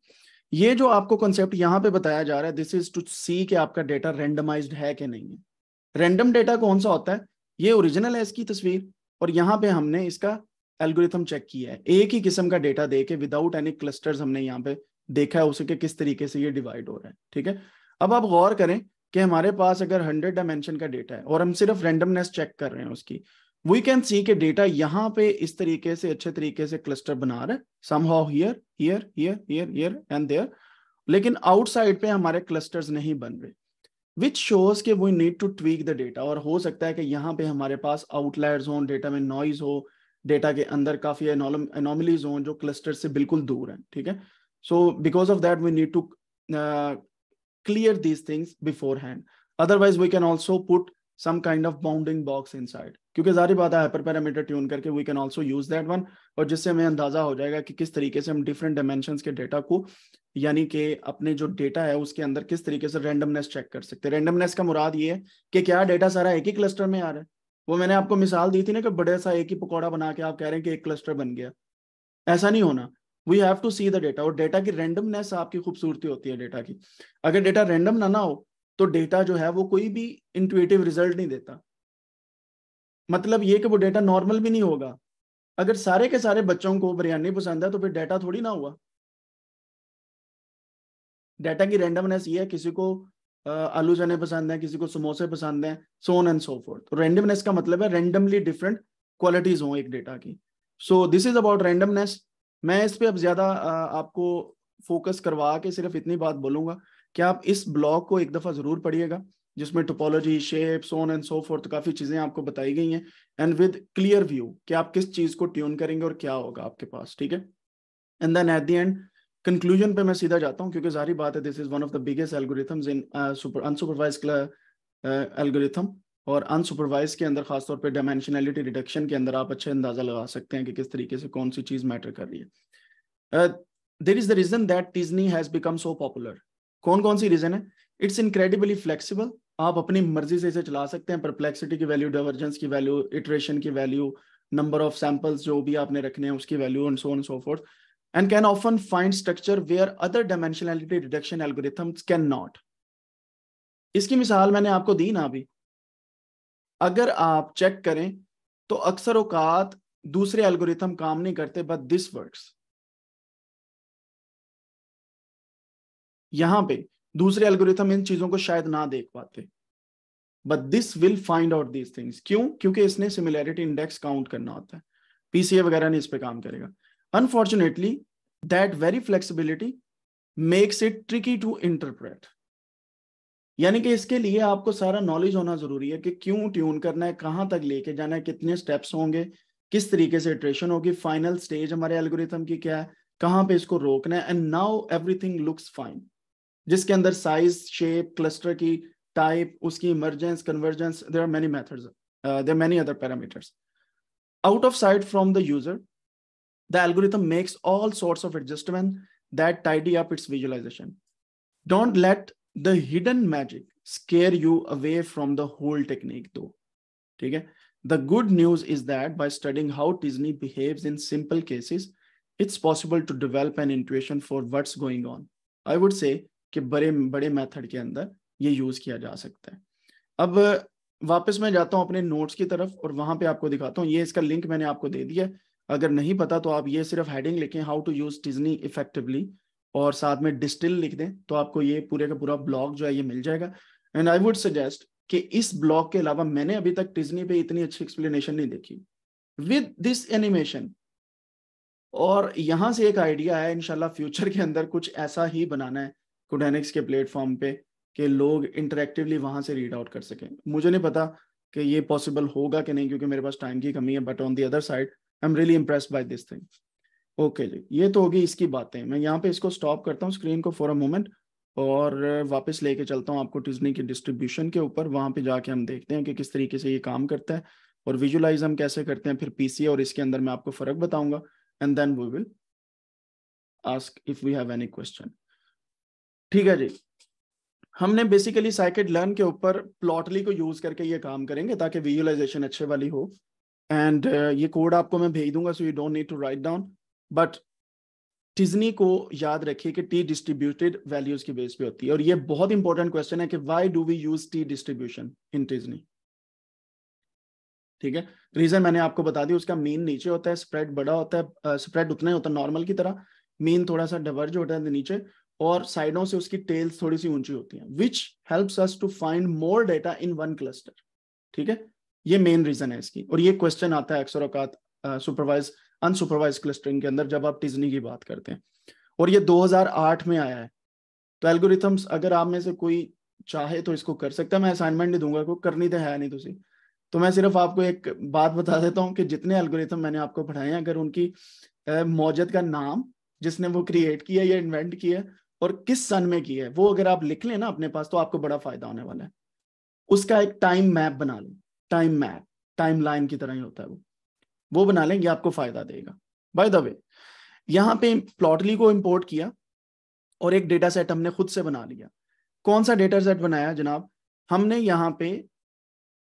ये जो आपको कॉन्सेप्ट यहाँ पे बताया जा रहा है दिस इज टू सी के आपका डेटा रेंडमाइज है कि नहीं है रेंडम डेटा कौन सा होता है ये ओरिजिनल है इसकी तस्वीर और यहाँ पे हमने इसका एल्गोरिथम चेक किया है एक ही किस्म का डेटा दे के विदाउट एनी क्लस्टर्स हमने यहाँ पे देखा है उसे के किस तरीके से ये डिवाइड हो रहा है ठीक है अब आप गौर करें कि हमारे पास अगर हंड्रेड डायमेंशन का डेटा है और हम सिर्फ रेंडमनेस चेक कर रहे हैं उसकी वी कैन सी के डेटा यहाँ पे इस तरीके से अच्छे तरीके से क्लस्टर बना रहे somehow here here here here here and there लेकिन आउटसाइड पे हमारे क्लस्टर्स नहीं बन रहे विच शोज के we need to tweak the data और हो सकता है कि यहाँ पे हमारे पास आउटलायर्स हों डेटा में नॉइज हो डेटा के अंदर काफी एनोमलीज हों जो क्लस्टर से बिल्कुल दूर है ठीक है so because of that we need to clear these things beforehand otherwise we can also put some kind of bounding box inside क्योंकि जारी बात है हाइपर पैरामीटर ट्यून करके we can also use that one और जिससे हमें अंदाजा हो जाएगा कि किस तरीके से हम डिफरेंट डायमेंशंस के डेटा को यानी कि अपने जो डेटा है उसके अंदर किस तरीके से रैंडमनेस चेक कर सकते हैं रैंडमनेस का मुराद ये है कि क्या डेटा सारा एक ही क्लस्टर में आ रहा है वो मैंने आपको मिसाल दी थी ना कि बड़े सा एक ही पकौड़ा बना के आप कह रहे हैं कि एक क्लस्टर बन गया ऐसा नहीं होना we have to see the data और डेटा की रैंडमनेस आपकी खूबसूरती होती है डेटा की अगर डेटा रैंडम ना ना हो तो डेटा जो है वो कोई भी इंटुएटिव रिजल्ट नहीं देता मतलब ये कि वो डेटा नॉर्मल भी नहीं होगा अगर सारे के सारे बच्चों को बिरयानी पसंद है तो फिर डेटा थोड़ी ना हुआ डेटा की रेंडमनेस ये है किसी को आलू चने पसंद है किसी को समोसे पसंद है सोन एंड सो फोर्थ तो का मतलब है रेंडमली डिफरेंट क्वालिटीज हों एक डेटा की so this is about randomness मैं इस पर अब ज्यादा आपको फोकस करवा के सिर्फ इतनी बात बोलूंगा क्या आप इस ब्लॉग को एक दफा जरूर पढ़िएगा जिसमें topology shape shown and so forth काफी चीजें आपको बताई गई हैं एंड विद क्लियर व्यू कि आप किस चीज को ट्यून करेंगे और क्या होगा आपके पास ठीक है and then at the end conclusion पे मैं सीधा जाता हूँ क्योंकि जारी बात है this is one of the biggest algorithm in unsupervised algorithm और अनसुपरवाइज के अंदर खासतौर पर डायमेंशनैलिटी रिडक्शन के अंदर आप अच्छे अंदाजा लगा सकते हैं कि किस तरीके से कौन सी चीज मैटर कर रही है there is the reason that tSNE has become so popular कौन कौन सी रीजन है इट्स इनक्रेडिबली फ्लेक्सिबल आप अपनी मर्जी से इसे चला सकते हैं परप्लेक्सिटी की वैल्यू डाइवर्जेंस की वैल्यू इटरेशन की वैल्यू नंबर ऑफ सैंपल्स जो भी आपने रखने हैं उसकी value and so on so forth and can often find structure where other other dimensionality reduction can not इसकी मिसाल मैंने आपको दी ना अभी अगर आप चेक करें तो अक्सर औकात दूसरे एल्गोरिथम काम नहीं करते बट दिस वर्क्स यहां पे दूसरे एल्गोरिथम इन चीजों को शायद ना देख पाते but this will find out these things क्यों क्योंकि इसने सिमिलैरिटी इंडेक्स काउंट करना होता है पीसीए वगैरह ने इस पर काम करेगा unfortunately that very flexibility makes it tricky to interpret यानी कि इसके लिए आपको सारा नॉलेज होना जरूरी है कि क्यों ट्यून करना है कहां तक लेके जाना है कितने स्टेप्स होंगे किस तरीके से ट्रेशन होगी फाइनल स्टेज हमारे एल्गोरिथम की क्या है कहां पे इसको रोकना है and now everything looks fine जिसके अंदर size, shape, cluster की type, uski emergence, convergence, there are many methods. Uh, there are many other parameters. out of sight from the user, the algorithm makes all sorts of adjustments that tidy up its visualization. Don't let the hidden magic scare you away from the whole technique though. Okay? The good news is that by studying how Disney behaves in simple cases, it's possible to develop an intuition for what's going on. I would say कि बड़े बड़े मेथड के अंदर ये यूज किया जा सकता है अब वापस मैं जाता हूँ अपने नोट्स की तरफ और वहां पे आपको दिखाता हूँ ये इसका लिंक मैंने आपको दे दिया अगर नहीं पता तो आप ये सिर्फ हेडिंग लिखें how to use Disney effectively और साथ में डिस्टिल लिख दें तो आपको ये पूरे का पूरा ब्लॉग जो है ये मिल जाएगा एंड आई वुड सजेस्ट कि इस ब्लॉग के अलावा मैंने अभी तक डिजनी पे इतनी अच्छी एक्सप्लेनेशन नहीं देखी विद दिस एनिमेशन और यहां से एक आइडिया है इनशाला फ्यूचर के अंदर कुछ ऐसा ही बनाना है कुडेनिक्स के प्लेटफॉर्म पे कि लोग इंटरेक्टिवली वहां से रीड आउट कर सकें मुझे नहीं पता कि ये पॉसिबल होगा कि नहीं क्योंकि मेरे पास टाइम की कमी है but on the other side I am really impress by this thing okay जी ये तो होगी इसकी बातें मैं यहाँ पे इसको स्टॉप करता हूँ स्क्रीन को फॉर अ मोमेंट और वापस लेके चलता हूँ आपको डिजनी के डिस्ट्रीब्यूशन के ऊपर वहाँ पे जाके हम देखते हैं कि किस तरीके से ये काम करता है और विजुलाइज हम कैसे करते हैं फिर पीसीए और इसके अंदर मैं आपको फर्क बताऊंगा and then we will ask if we have any question ठीक है जी हमने बेसिकली साइकेट लर्न के ऊपर प्लॉटली को यूज करके ये काम करेंगे ताकि विजुअलाइजेशन अच्छे वाली हो एंड uh, ये कोड आपको मैं भेज दूंगा so you don't need to write down but tSNE को याद रखिए कि टी डिस्ट्रीब्यूटेड वैल्यूज की बेस पे होती है और ये बहुत इंपॉर्टेंट क्वेश्चन है कि why do we use T distribution in tSNE ठीक है रीजन मैंने आपको बता दिया उसका मीन नीचे होता है स्प्रेड बड़ा होता है स्प्रेड uh, उतना ही होता है नॉर्मल की तरह मीन थोड़ा सा डिवर्ज होता है नीचे और साइडों से उसकी टेल्स थोड़ी सी ऊंची होती हैं which helps us to find more data in one cluster ठीक है ये मेन रीजन है इसकी और ये क्वेश्चन आता है अक्सर अवकात सुपरवाइज अनसुपरवाइज क्लस्टरिंग के अंदर जब आप टिजनी की बात करते हैं और ये 2008 में आया है तो एल्गोरिथम्स अगर आप में से कोई चाहे तो इसको कर सकता है मैं असाइनमेंट नहीं दूंगा कोई करनी तो है नहीं तुम तो मैं सिर्फ आपको एक बात बता देता हूँ कि जितने एल्गोरिथम मैंने आपको पढ़ाए हैं अगर उनकी मौजद का नाम जिसने वो क्रिएट किया या इन्वेंट किया और किस सन में की है वो अगर आप लिख लें ना अपने पास तो आपको बड़ा फायदा होने वाला है उसका एक टाइम मैप बना लें टाइम मैप टाइम लाइन की तरह ही होता है वो वो बना लें ये आपको फायदा देगा बाय द वे यहाँ पे प्लॉटली को इम्पोर्ट किया और एक डेटा सेट हमने खुद से बना लिया कौन सा डेटा सेट बनाया जनाब हमने यहाँ पे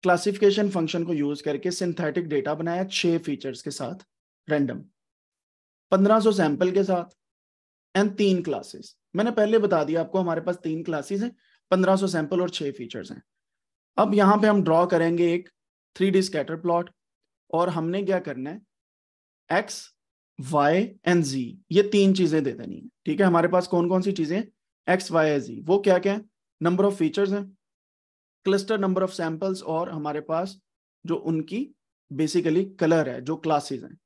क्लासिफिकेशन फंक्शन को यूज करके सिंथेटिक डेटा बनाया छह फीचर्स के साथ रैंडम 1500 सैंपल के साथ एंड तीन क्लासेस मैंने पहले बता दिया आपको हमारे पास तीन क्लासेस हैं सौ सैंपल और छह फीचर्स हैं अब यहाँ पे हम ड्रॉ करेंगे एक थ्री डी स्कैटर प्लॉट और हमने क्या करना है एक्स वाई एंड जी ये तीन चीजें दे देनी है ठीक है हमारे पास कौन कौन सी चीजें एक्स वाई एंड जी वो क्या क्या है नंबर ऑफ फीचर्स हैं क्लस्टर नंबर ऑफ सैंपल्स और हमारे पास जो उनकी बेसिकली कलर है जो क्लासेस हैं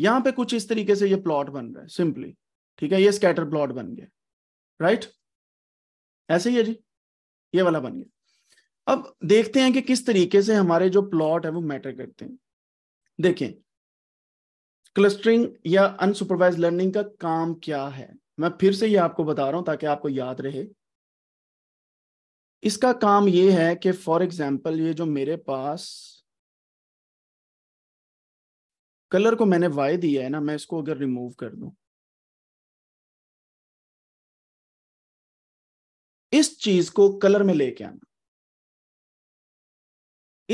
यहाँ पे कुछ इस तरीके से ये प्लॉट बन रहा है सिंपली ठीक है ये स्कैटर प्लॉट बन गया राइट ऐसे ही है जी ये वाला बन गया अब देखते हैं कि किस तरीके से हमारे जो प्लॉट है वो मैटर करते हैं देखें क्लस्टरिंग या अनसुपरवाइज लर्निंग का काम क्या है मैं फिर से ये आपको बता रहा हूं ताकि आपको याद रहे इसका काम ये है कि फॉर एग्जाम्पल ये जो मेरे पास कलर को मैंने वाई दिया है ना मैं इसको अगर रिमूव कर दूं इस चीज को कलर में लेके आना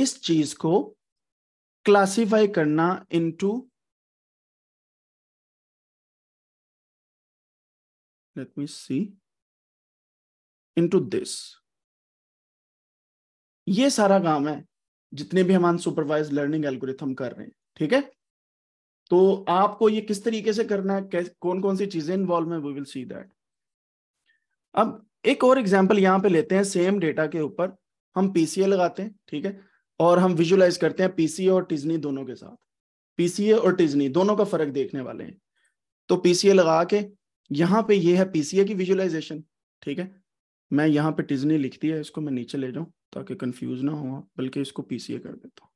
इस चीज को क्लासिफाई करना into let me see into this ये सारा काम है जितने भी हम सुपरवाइज लर्निंग एल्गोरिथम कर रहे हैं ठीक है तो आपको ये किस तरीके से करना है कौन कौन सी चीजें इन्वॉल्व है वी विल सी दैट अब एक और एग्जाम्पल यहाँ पे लेते हैं सेम डेटा के ऊपर हम पीसीए लगाते हैं ठीक है और हम विजुलाइज करते हैं पीसीए और टिजनी e दोनों के साथ पीसीए और टिजनी e दोनों का फर्क देखने वाले हैं तो पीसीए लगा के यहाँ पे ये है पीसीए की विजुअलाइजेशन ठीक है मैं यहाँ पे टिजनी लिख दिया इसको मैं नीचे ले जाऊँ ताकि कंफ्यूज ना हो बल्कि इसको पीसीए कर देता हूँ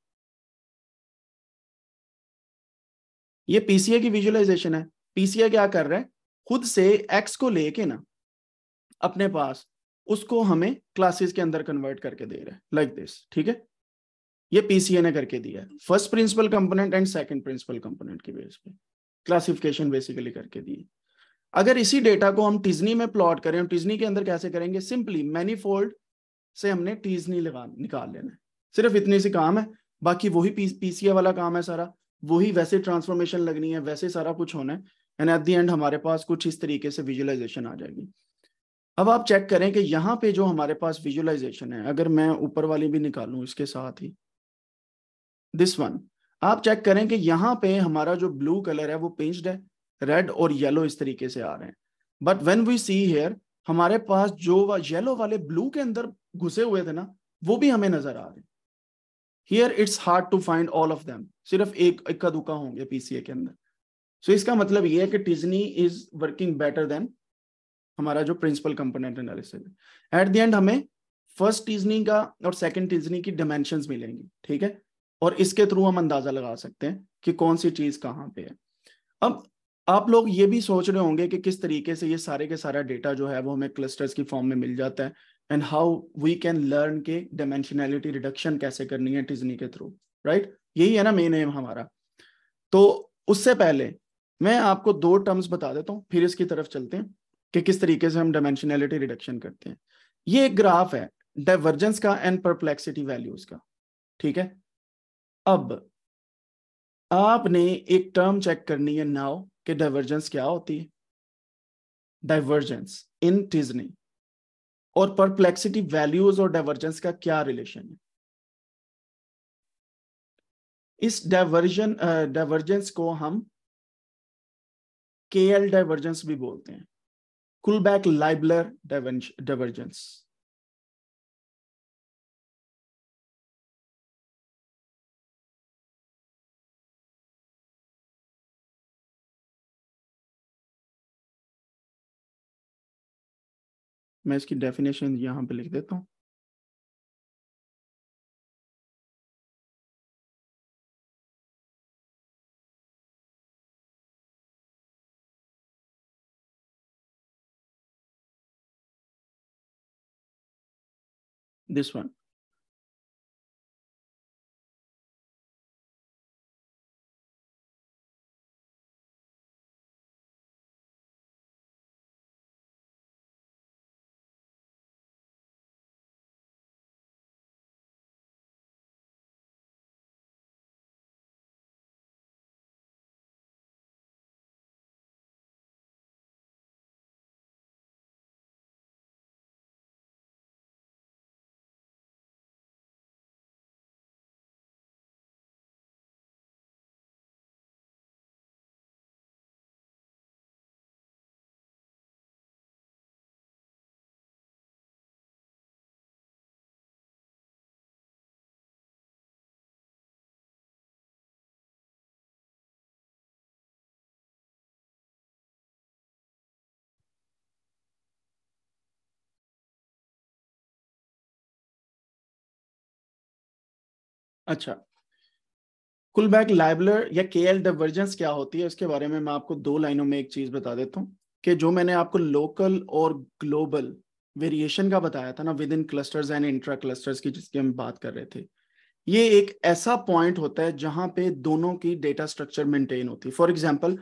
ये पीसीए की विजुअलाइजेशन है पीसीए क्या कर रहा है खुद से एक्स को लेके ना अपने पास उसको हमें क्लासेस के अंदर कन्वर्ट करके दे रहा है लाइक दिस ठीक है ये पीसीए ने करके दिया है first principal component and second principal component के बेस पे क्लासिफिकेशन बेसिकली करके दिए अगर इसी डेटा को हम टिजनी में प्लॉट करें टिजनी के अंदर कैसे करेंगे सिंपली मैनीफोल्ड से हमने टिजनी लगा निकाल लेना है सिर्फ इतने से काम है बाकी वही पीसीए वाला काम है सारा वही वैसे ट्रांसफॉर्मेशन लगनी है वैसे सारा कुछ होना है एंड एट दी एंड हमारे पास कुछ इस तरीके से विजुअलाइजेशन आ जाएगी अब आप चेक करें कि यहाँ पे जो हमारे पास विजुअलाइजेशन है अगर मैं ऊपर वाली भी निकालू इसके साथ ही दिस वन आप चेक करें कि यहाँ पे हमारा जो ब्लू कलर है वो पेंचड है रेड और येलो इस तरीके से आ रहे हैं but when we see here हमारे पास जो वा, येलो वाले ब्लू के अंदर घुसे हुए थे ना वो भी हमें नजर आ रहे हैं here it's hard to find all of them सिर्फ एक इक्का दुक्का होंगे पीसीए के अंदर सो so इसका मतलब ये है कि tSNE is working better than हमारा जो प्रिंसिपल कंपोनेंट एनालिसिस है एट द एंड हमें फर्स्ट टीजनी का और सेकंड टीजनी की डायमेंशंस मिलेंगी ठीक है और इसके थ्रू हम अंदाजा लगा सकते हैं कि कौन सी चीज कहाँ पे है अब आप लोग ये भी सोच रहे होंगे कि किस तरीके से ये सारे के सारा डेटा जो है वो हमें क्लस्टर्स की फॉर्म में मिल जाता है and how we can learn के डायमेंशनैलिटी रिडक्शन कैसे करनी है टिजनी के थ्रू राइट right? यही है ना मेन एम हमारा तो उससे पहले मैं आपको दो टर्म्स बता देता हूँ फिर इसकी तरफ चलते हैं कि किस तरीके से हम डायमेंशनैलिटी रिडक्शन करते हैं ये एक ग्राफ है डाइवर्जेंस का एंड परप्लेक्सिटी वैल्यूज का ठीक है अब आपने एक टर्म चेक करनी है नाव कि डाइवर्जेंस क्या होती है डाइवर्जेंस इन टिजनी और परप्लेक्सिटी वैल्यूज और डाइवर्जेंस का क्या रिलेशन है इस डाइवर्जन डाइवर्जेंस को हम के एल डाइवर्जेंस भी बोलते हैं Kullback-Leibler divergence. मैं इसकी डेफिनेशन यहां पे लिख देता हूं this one अच्छा कुल बैक लाइबलर या के एल डाइवर्जेंस क्या होती है उसके बारे में मैं आपको दो लाइनों में एक चीज बता देता हूँ कि जो मैंने आपको लोकल और ग्लोबल वेरिएशन का बताया था ना within clusters and intra clusters की जिसकी हम बात कर रहे थे ये एक ऐसा पॉइंट होता है जहां पे दोनों की डेटा स्ट्रक्चर मेंटेन होती है फॉर एग्जाम्पल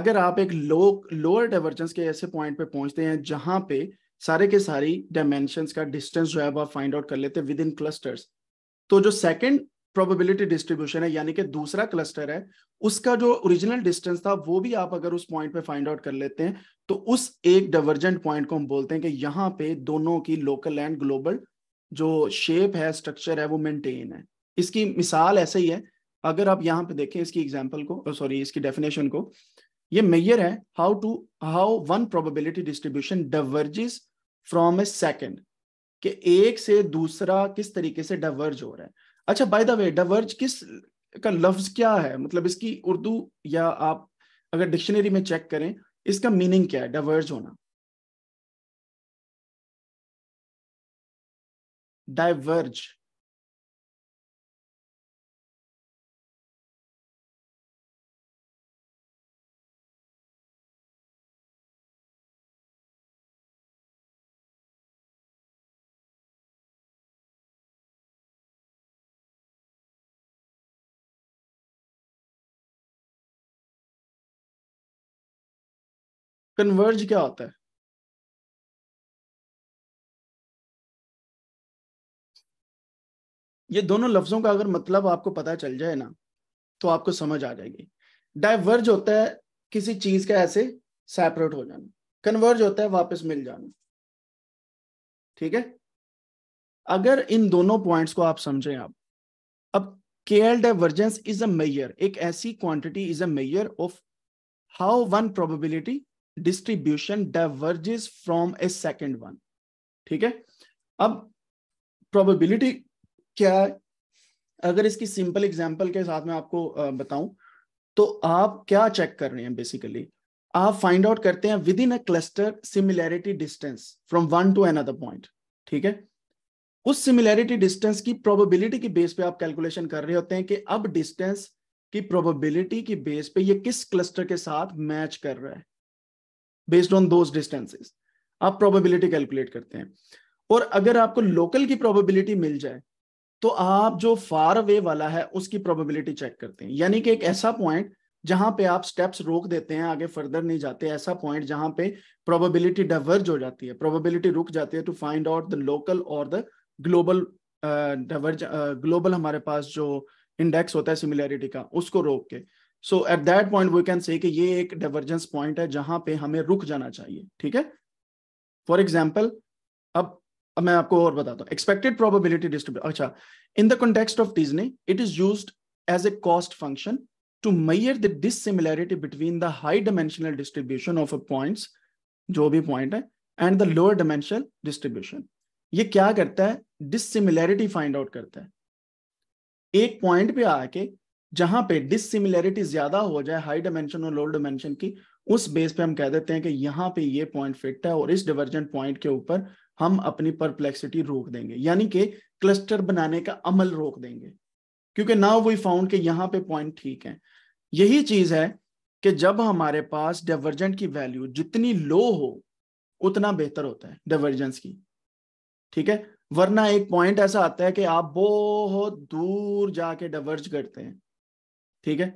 अगर आप एक लो लोअर डाइवर्जेंस के ऐसे पॉइंट पे पहुंचते हैं जहां पे सारे के सारी डायमेंशन का डिस्टेंस जो है आप फाइंड आउट कर लेते हैं विद इन क्लस्टर्स तो जो सेकेंड प्रोबेबिलिटी डिस्ट्रीब्यूशन है यानी कि दूसरा क्लस्टर है उसका जो ओरिजिनल डिस्टेंस था वो भी आप अगर उस पॉइंट पे फाइंड आउट कर लेते हैं तो उस एक डाइवर्जेंट पॉइंट को हम बोलते हैं कि यहाँ पे दोनों की लोकल एंड ग्लोबल जो शेप है स्ट्रक्चर है वो मेंटेन है इसकी मिसाल ऐसे ही है अगर आप यहाँ पे देखें इसकी एग्जाम्पल को सॉरी इसकी डेफिनेशन को ये मेयर है how to how one probability distribution diverges from a second कि एक से दूसरा किस तरीके से डवर्ज हो रहा है अच्छा बाय द वे डवर्ज किस का लफ्ज क्या है मतलब इसकी उर्दू या आप अगर डिक्शनरी में चेक करें इसका मीनिंग क्या है डाइवर्ज होना डाइवर्ज कन्वर्ज क्या होता है ये दोनों लफ्जों का अगर मतलब आपको पता चल जाए ना तो आपको समझ आ जाएगी डाइवर्ज होता है किसी चीज का ऐसे सेपरेट हो जाना कन्वर्ज होता है वापस मिल जाना ठीक है अगर इन दोनों पॉइंट्स को आप समझें आप अब L divergence is a measure एक ऐसी quantity is a measure of how one probability distribution diverges from a second one ठीक है अब प्रोबेबिलिटी क्या है अगर इसकी सिंपल एग्जाम्पल के साथ में आपको बताऊं तो आप क्या चेक कर रहे हैं बेसिकली आप फाइंड आउट करते हैं within a cluster similarity distance from one to another point ठीक है उस सिमिलैरिटी डिस्टेंस की प्रोबेबिलिटी की बेस पे आप कैलकुलेशन कर रहे होते हैं कि अब डिस्टेंस की प्रोबेबिलिटी की बेस पे ये किस क्लस्टर के साथ मैच कर रहा है बेस्ड ऑन दोज डिस्टेंसेज आप प्रोबेबिलिटी कैलकुलेट करते हैं और अगर आपको लोकल की प्रोबेबिलिटी मिल जाए तो आप जो फार अवे वाला है उसकी प्रोबेबिलिटी चेक करते हैं यानी कि एक ऐसा पॉइंट जहां पे आप स्टेप्स रोक देते हैं आगे फर्दर नहीं जाते ऐसा पॉइंट जहां पे प्रोबेबिलिटी डाइवर्ज हो जाती है प्रोबेबिलिटी रुक जाती है to find out the local और द ग्लोबल डाइवर्ज ग्लोबल हमारे पास जो इंडेक्स होता है सिमिलैरिटी का उसको रोक के so at that point we can say कि ये एक डाइवर्जेंस पॉइंट है जहां पे हमें रुक जाना चाहिए ठीक है फॉर एग्जाम्पल अब अब मैं आपको और बताता हूँ एक्सपेक्टेड प्रोबेबिलिटी डिस्ट्रीब्यूशन अच्छा in the context of tSNE it is use as a cost function to measure the dissimilarity between the high dimensional distribution of points जो भी पॉइंट है and the lower dimensional distribution ये क्या करता है डिसिमिलैरिटी फाइंड आउट करता है एक पॉइंट पे आके जहां पे डिसिमिलैरिटी ज्यादा हो जाए हाई डायमेंशन और लोअर डायमेंशन की उस बेस पे हम कह देते हैं कि यहाँ पे ये पॉइंट फिट है और इस डिवर्जेंट पॉइंट के ऊपर हम अपनी परप्लेक्सिटी रोक देंगे यानी कि क्लस्टर बनाने का अमल रोक देंगे क्योंकि नाउ वी फाउंड के यहाँ पे पॉइंट ठीक है यही चीज है कि जब हमारे पास डिवर्जेंट की वैल्यू जितनी लो हो उतना बेहतर होता है डिवर्जेंस की ठीक है वरना एक पॉइंट ऐसा आता है कि आप बहुत दूर जाके डिवर्ज करते हैं ठीक है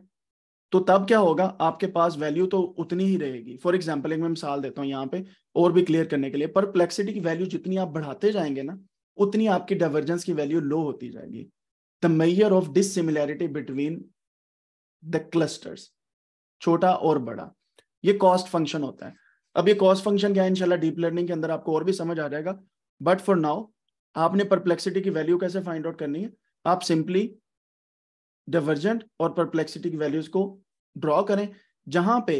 तो तब क्या होगा आपके पास वैल्यू तो उतनी ही रहेगी फॉर एग्जाम्पल एक मैं मिसाल देता हूँ यहाँ पे और भी क्लियर करने के लिए परप्लेक्सिटी की वैल्यू जितनी आप बढ़ाते जाएंगे ना उतनी आपकी डाइवर्जेंस की वैल्यू लो होती जाएगी the measure of dissimilarity between the clusters छोटा और बड़ा ये कॉस्ट फंक्शन होता है अब ये कॉस्ट फंक्शन क्या है इनशाला डीप लर्निंग के अंदर आपको और भी समझ आ जाएगा बट फॉर नाउ आपने परप्लेक्सिटी की वैल्यू कैसे फाइंड आउट करनी है आप सिंपली डाइवर्जेंट और परप्लेक्सिटी की वैल्यूज को ड्रॉ करें जहां पे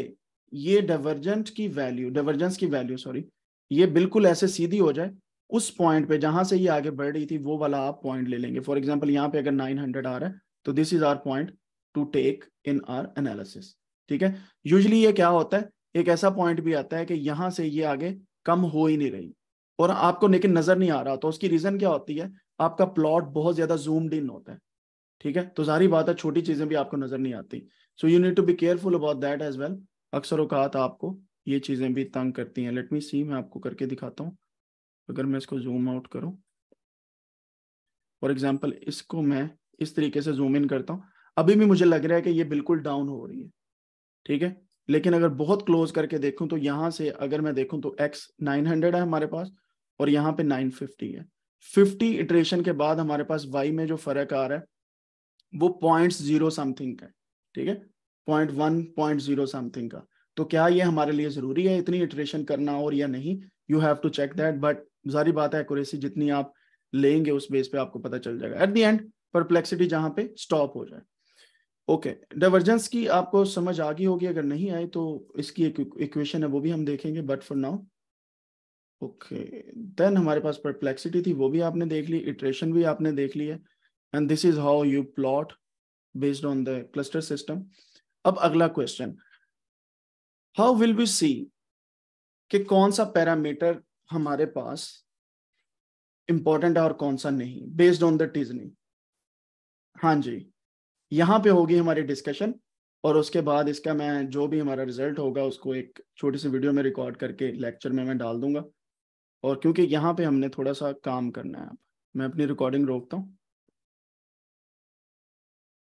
ये डिवर्जेंट की वैल्यू डाइवर्जेंस की वैल्यू सॉरी ये बिल्कुल ऐसे सीधी हो जाए उस पॉइंट पे जहां से ये आगे बढ़ रही थी वो वाला आप पॉइंट ले लेंगे फॉर एग्जाम्पल यहाँ पे अगर 900 आ रहा है तो this is our point to take in our analysis ठीक है यूजली ये क्या होता है एक ऐसा पॉइंट भी आता है कि यहां से ये आगे कम हो ही नहीं रही और आपको लेकिन नजर नहीं आ रहा तो उसकी रीजन क्या होती है आपका प्लॉट बहुत ज्यादा जूम्ड इन होता है ठीक है तो सारी बात है छोटी चीजें भी आपको नजर नहीं आती so you need to be careful about that as well अक्सर अवकात आपको ये चीजें भी तंग करती हैं लेट मी सी मैं आपको करके दिखाता हूँ अगर मैं इसको जूम आउट करूँ फॉर एग्जाम्पल इसको मैं इस तरीके से जूम इन करता हूँ अभी भी मुझे लग रहा है कि ये बिल्कुल डाउन हो रही है ठीक है लेकिन अगर बहुत क्लोज करके देखूं तो यहाँ से अगर मैं देखूं तो x 900 है हमारे पास और यहाँ पे 950 है 50 इटरेशन के बाद हमारे पास y में जो फर्क आ रहा है वो पॉइंट जीरो समथिंग का ठीक है point one point zero something का तो क्या ये हमारे लिए जरूरी है इतनी इटरेशन करना और या नहीं you have to check that but सारी बात है एक्यूरेसी जितनी आप लेंगे उस बेस पे आपको पता चल जाएगा एट द एंड परप्लेक्सिटी जहां पे स्टॉप हो जाए ओके डाइवर्जेंस की आपको समझ आ गई होगी अगर नहीं आई तो इसकी एक इक्वेशन है वो भी हम देखेंगे but for now okay then हमारे पास परप्लेक्सिटी थी वो भी आपने देख ली इटरेशन भी आपने देख ली है and this is how you plot based on the cluster system अब अगला question how will we see कि कौन सा पैरामीटर हमारे पास important है और कौन सा नहीं बेस्ड ऑन the tizni हाँ जी यहाँ पे होगी हमारी डिस्कशन और उसके बाद इसका मैं जो भी हमारा रिजल्ट होगा उसको एक छोटी सी वीडियो में रिकॉर्ड करके लेक्चर में मैं डाल दूंगा और क्योंकि यहाँ पे हमने थोड़ा सा काम करना है मैं अपनी रिकॉर्डिंग रोकता हूँ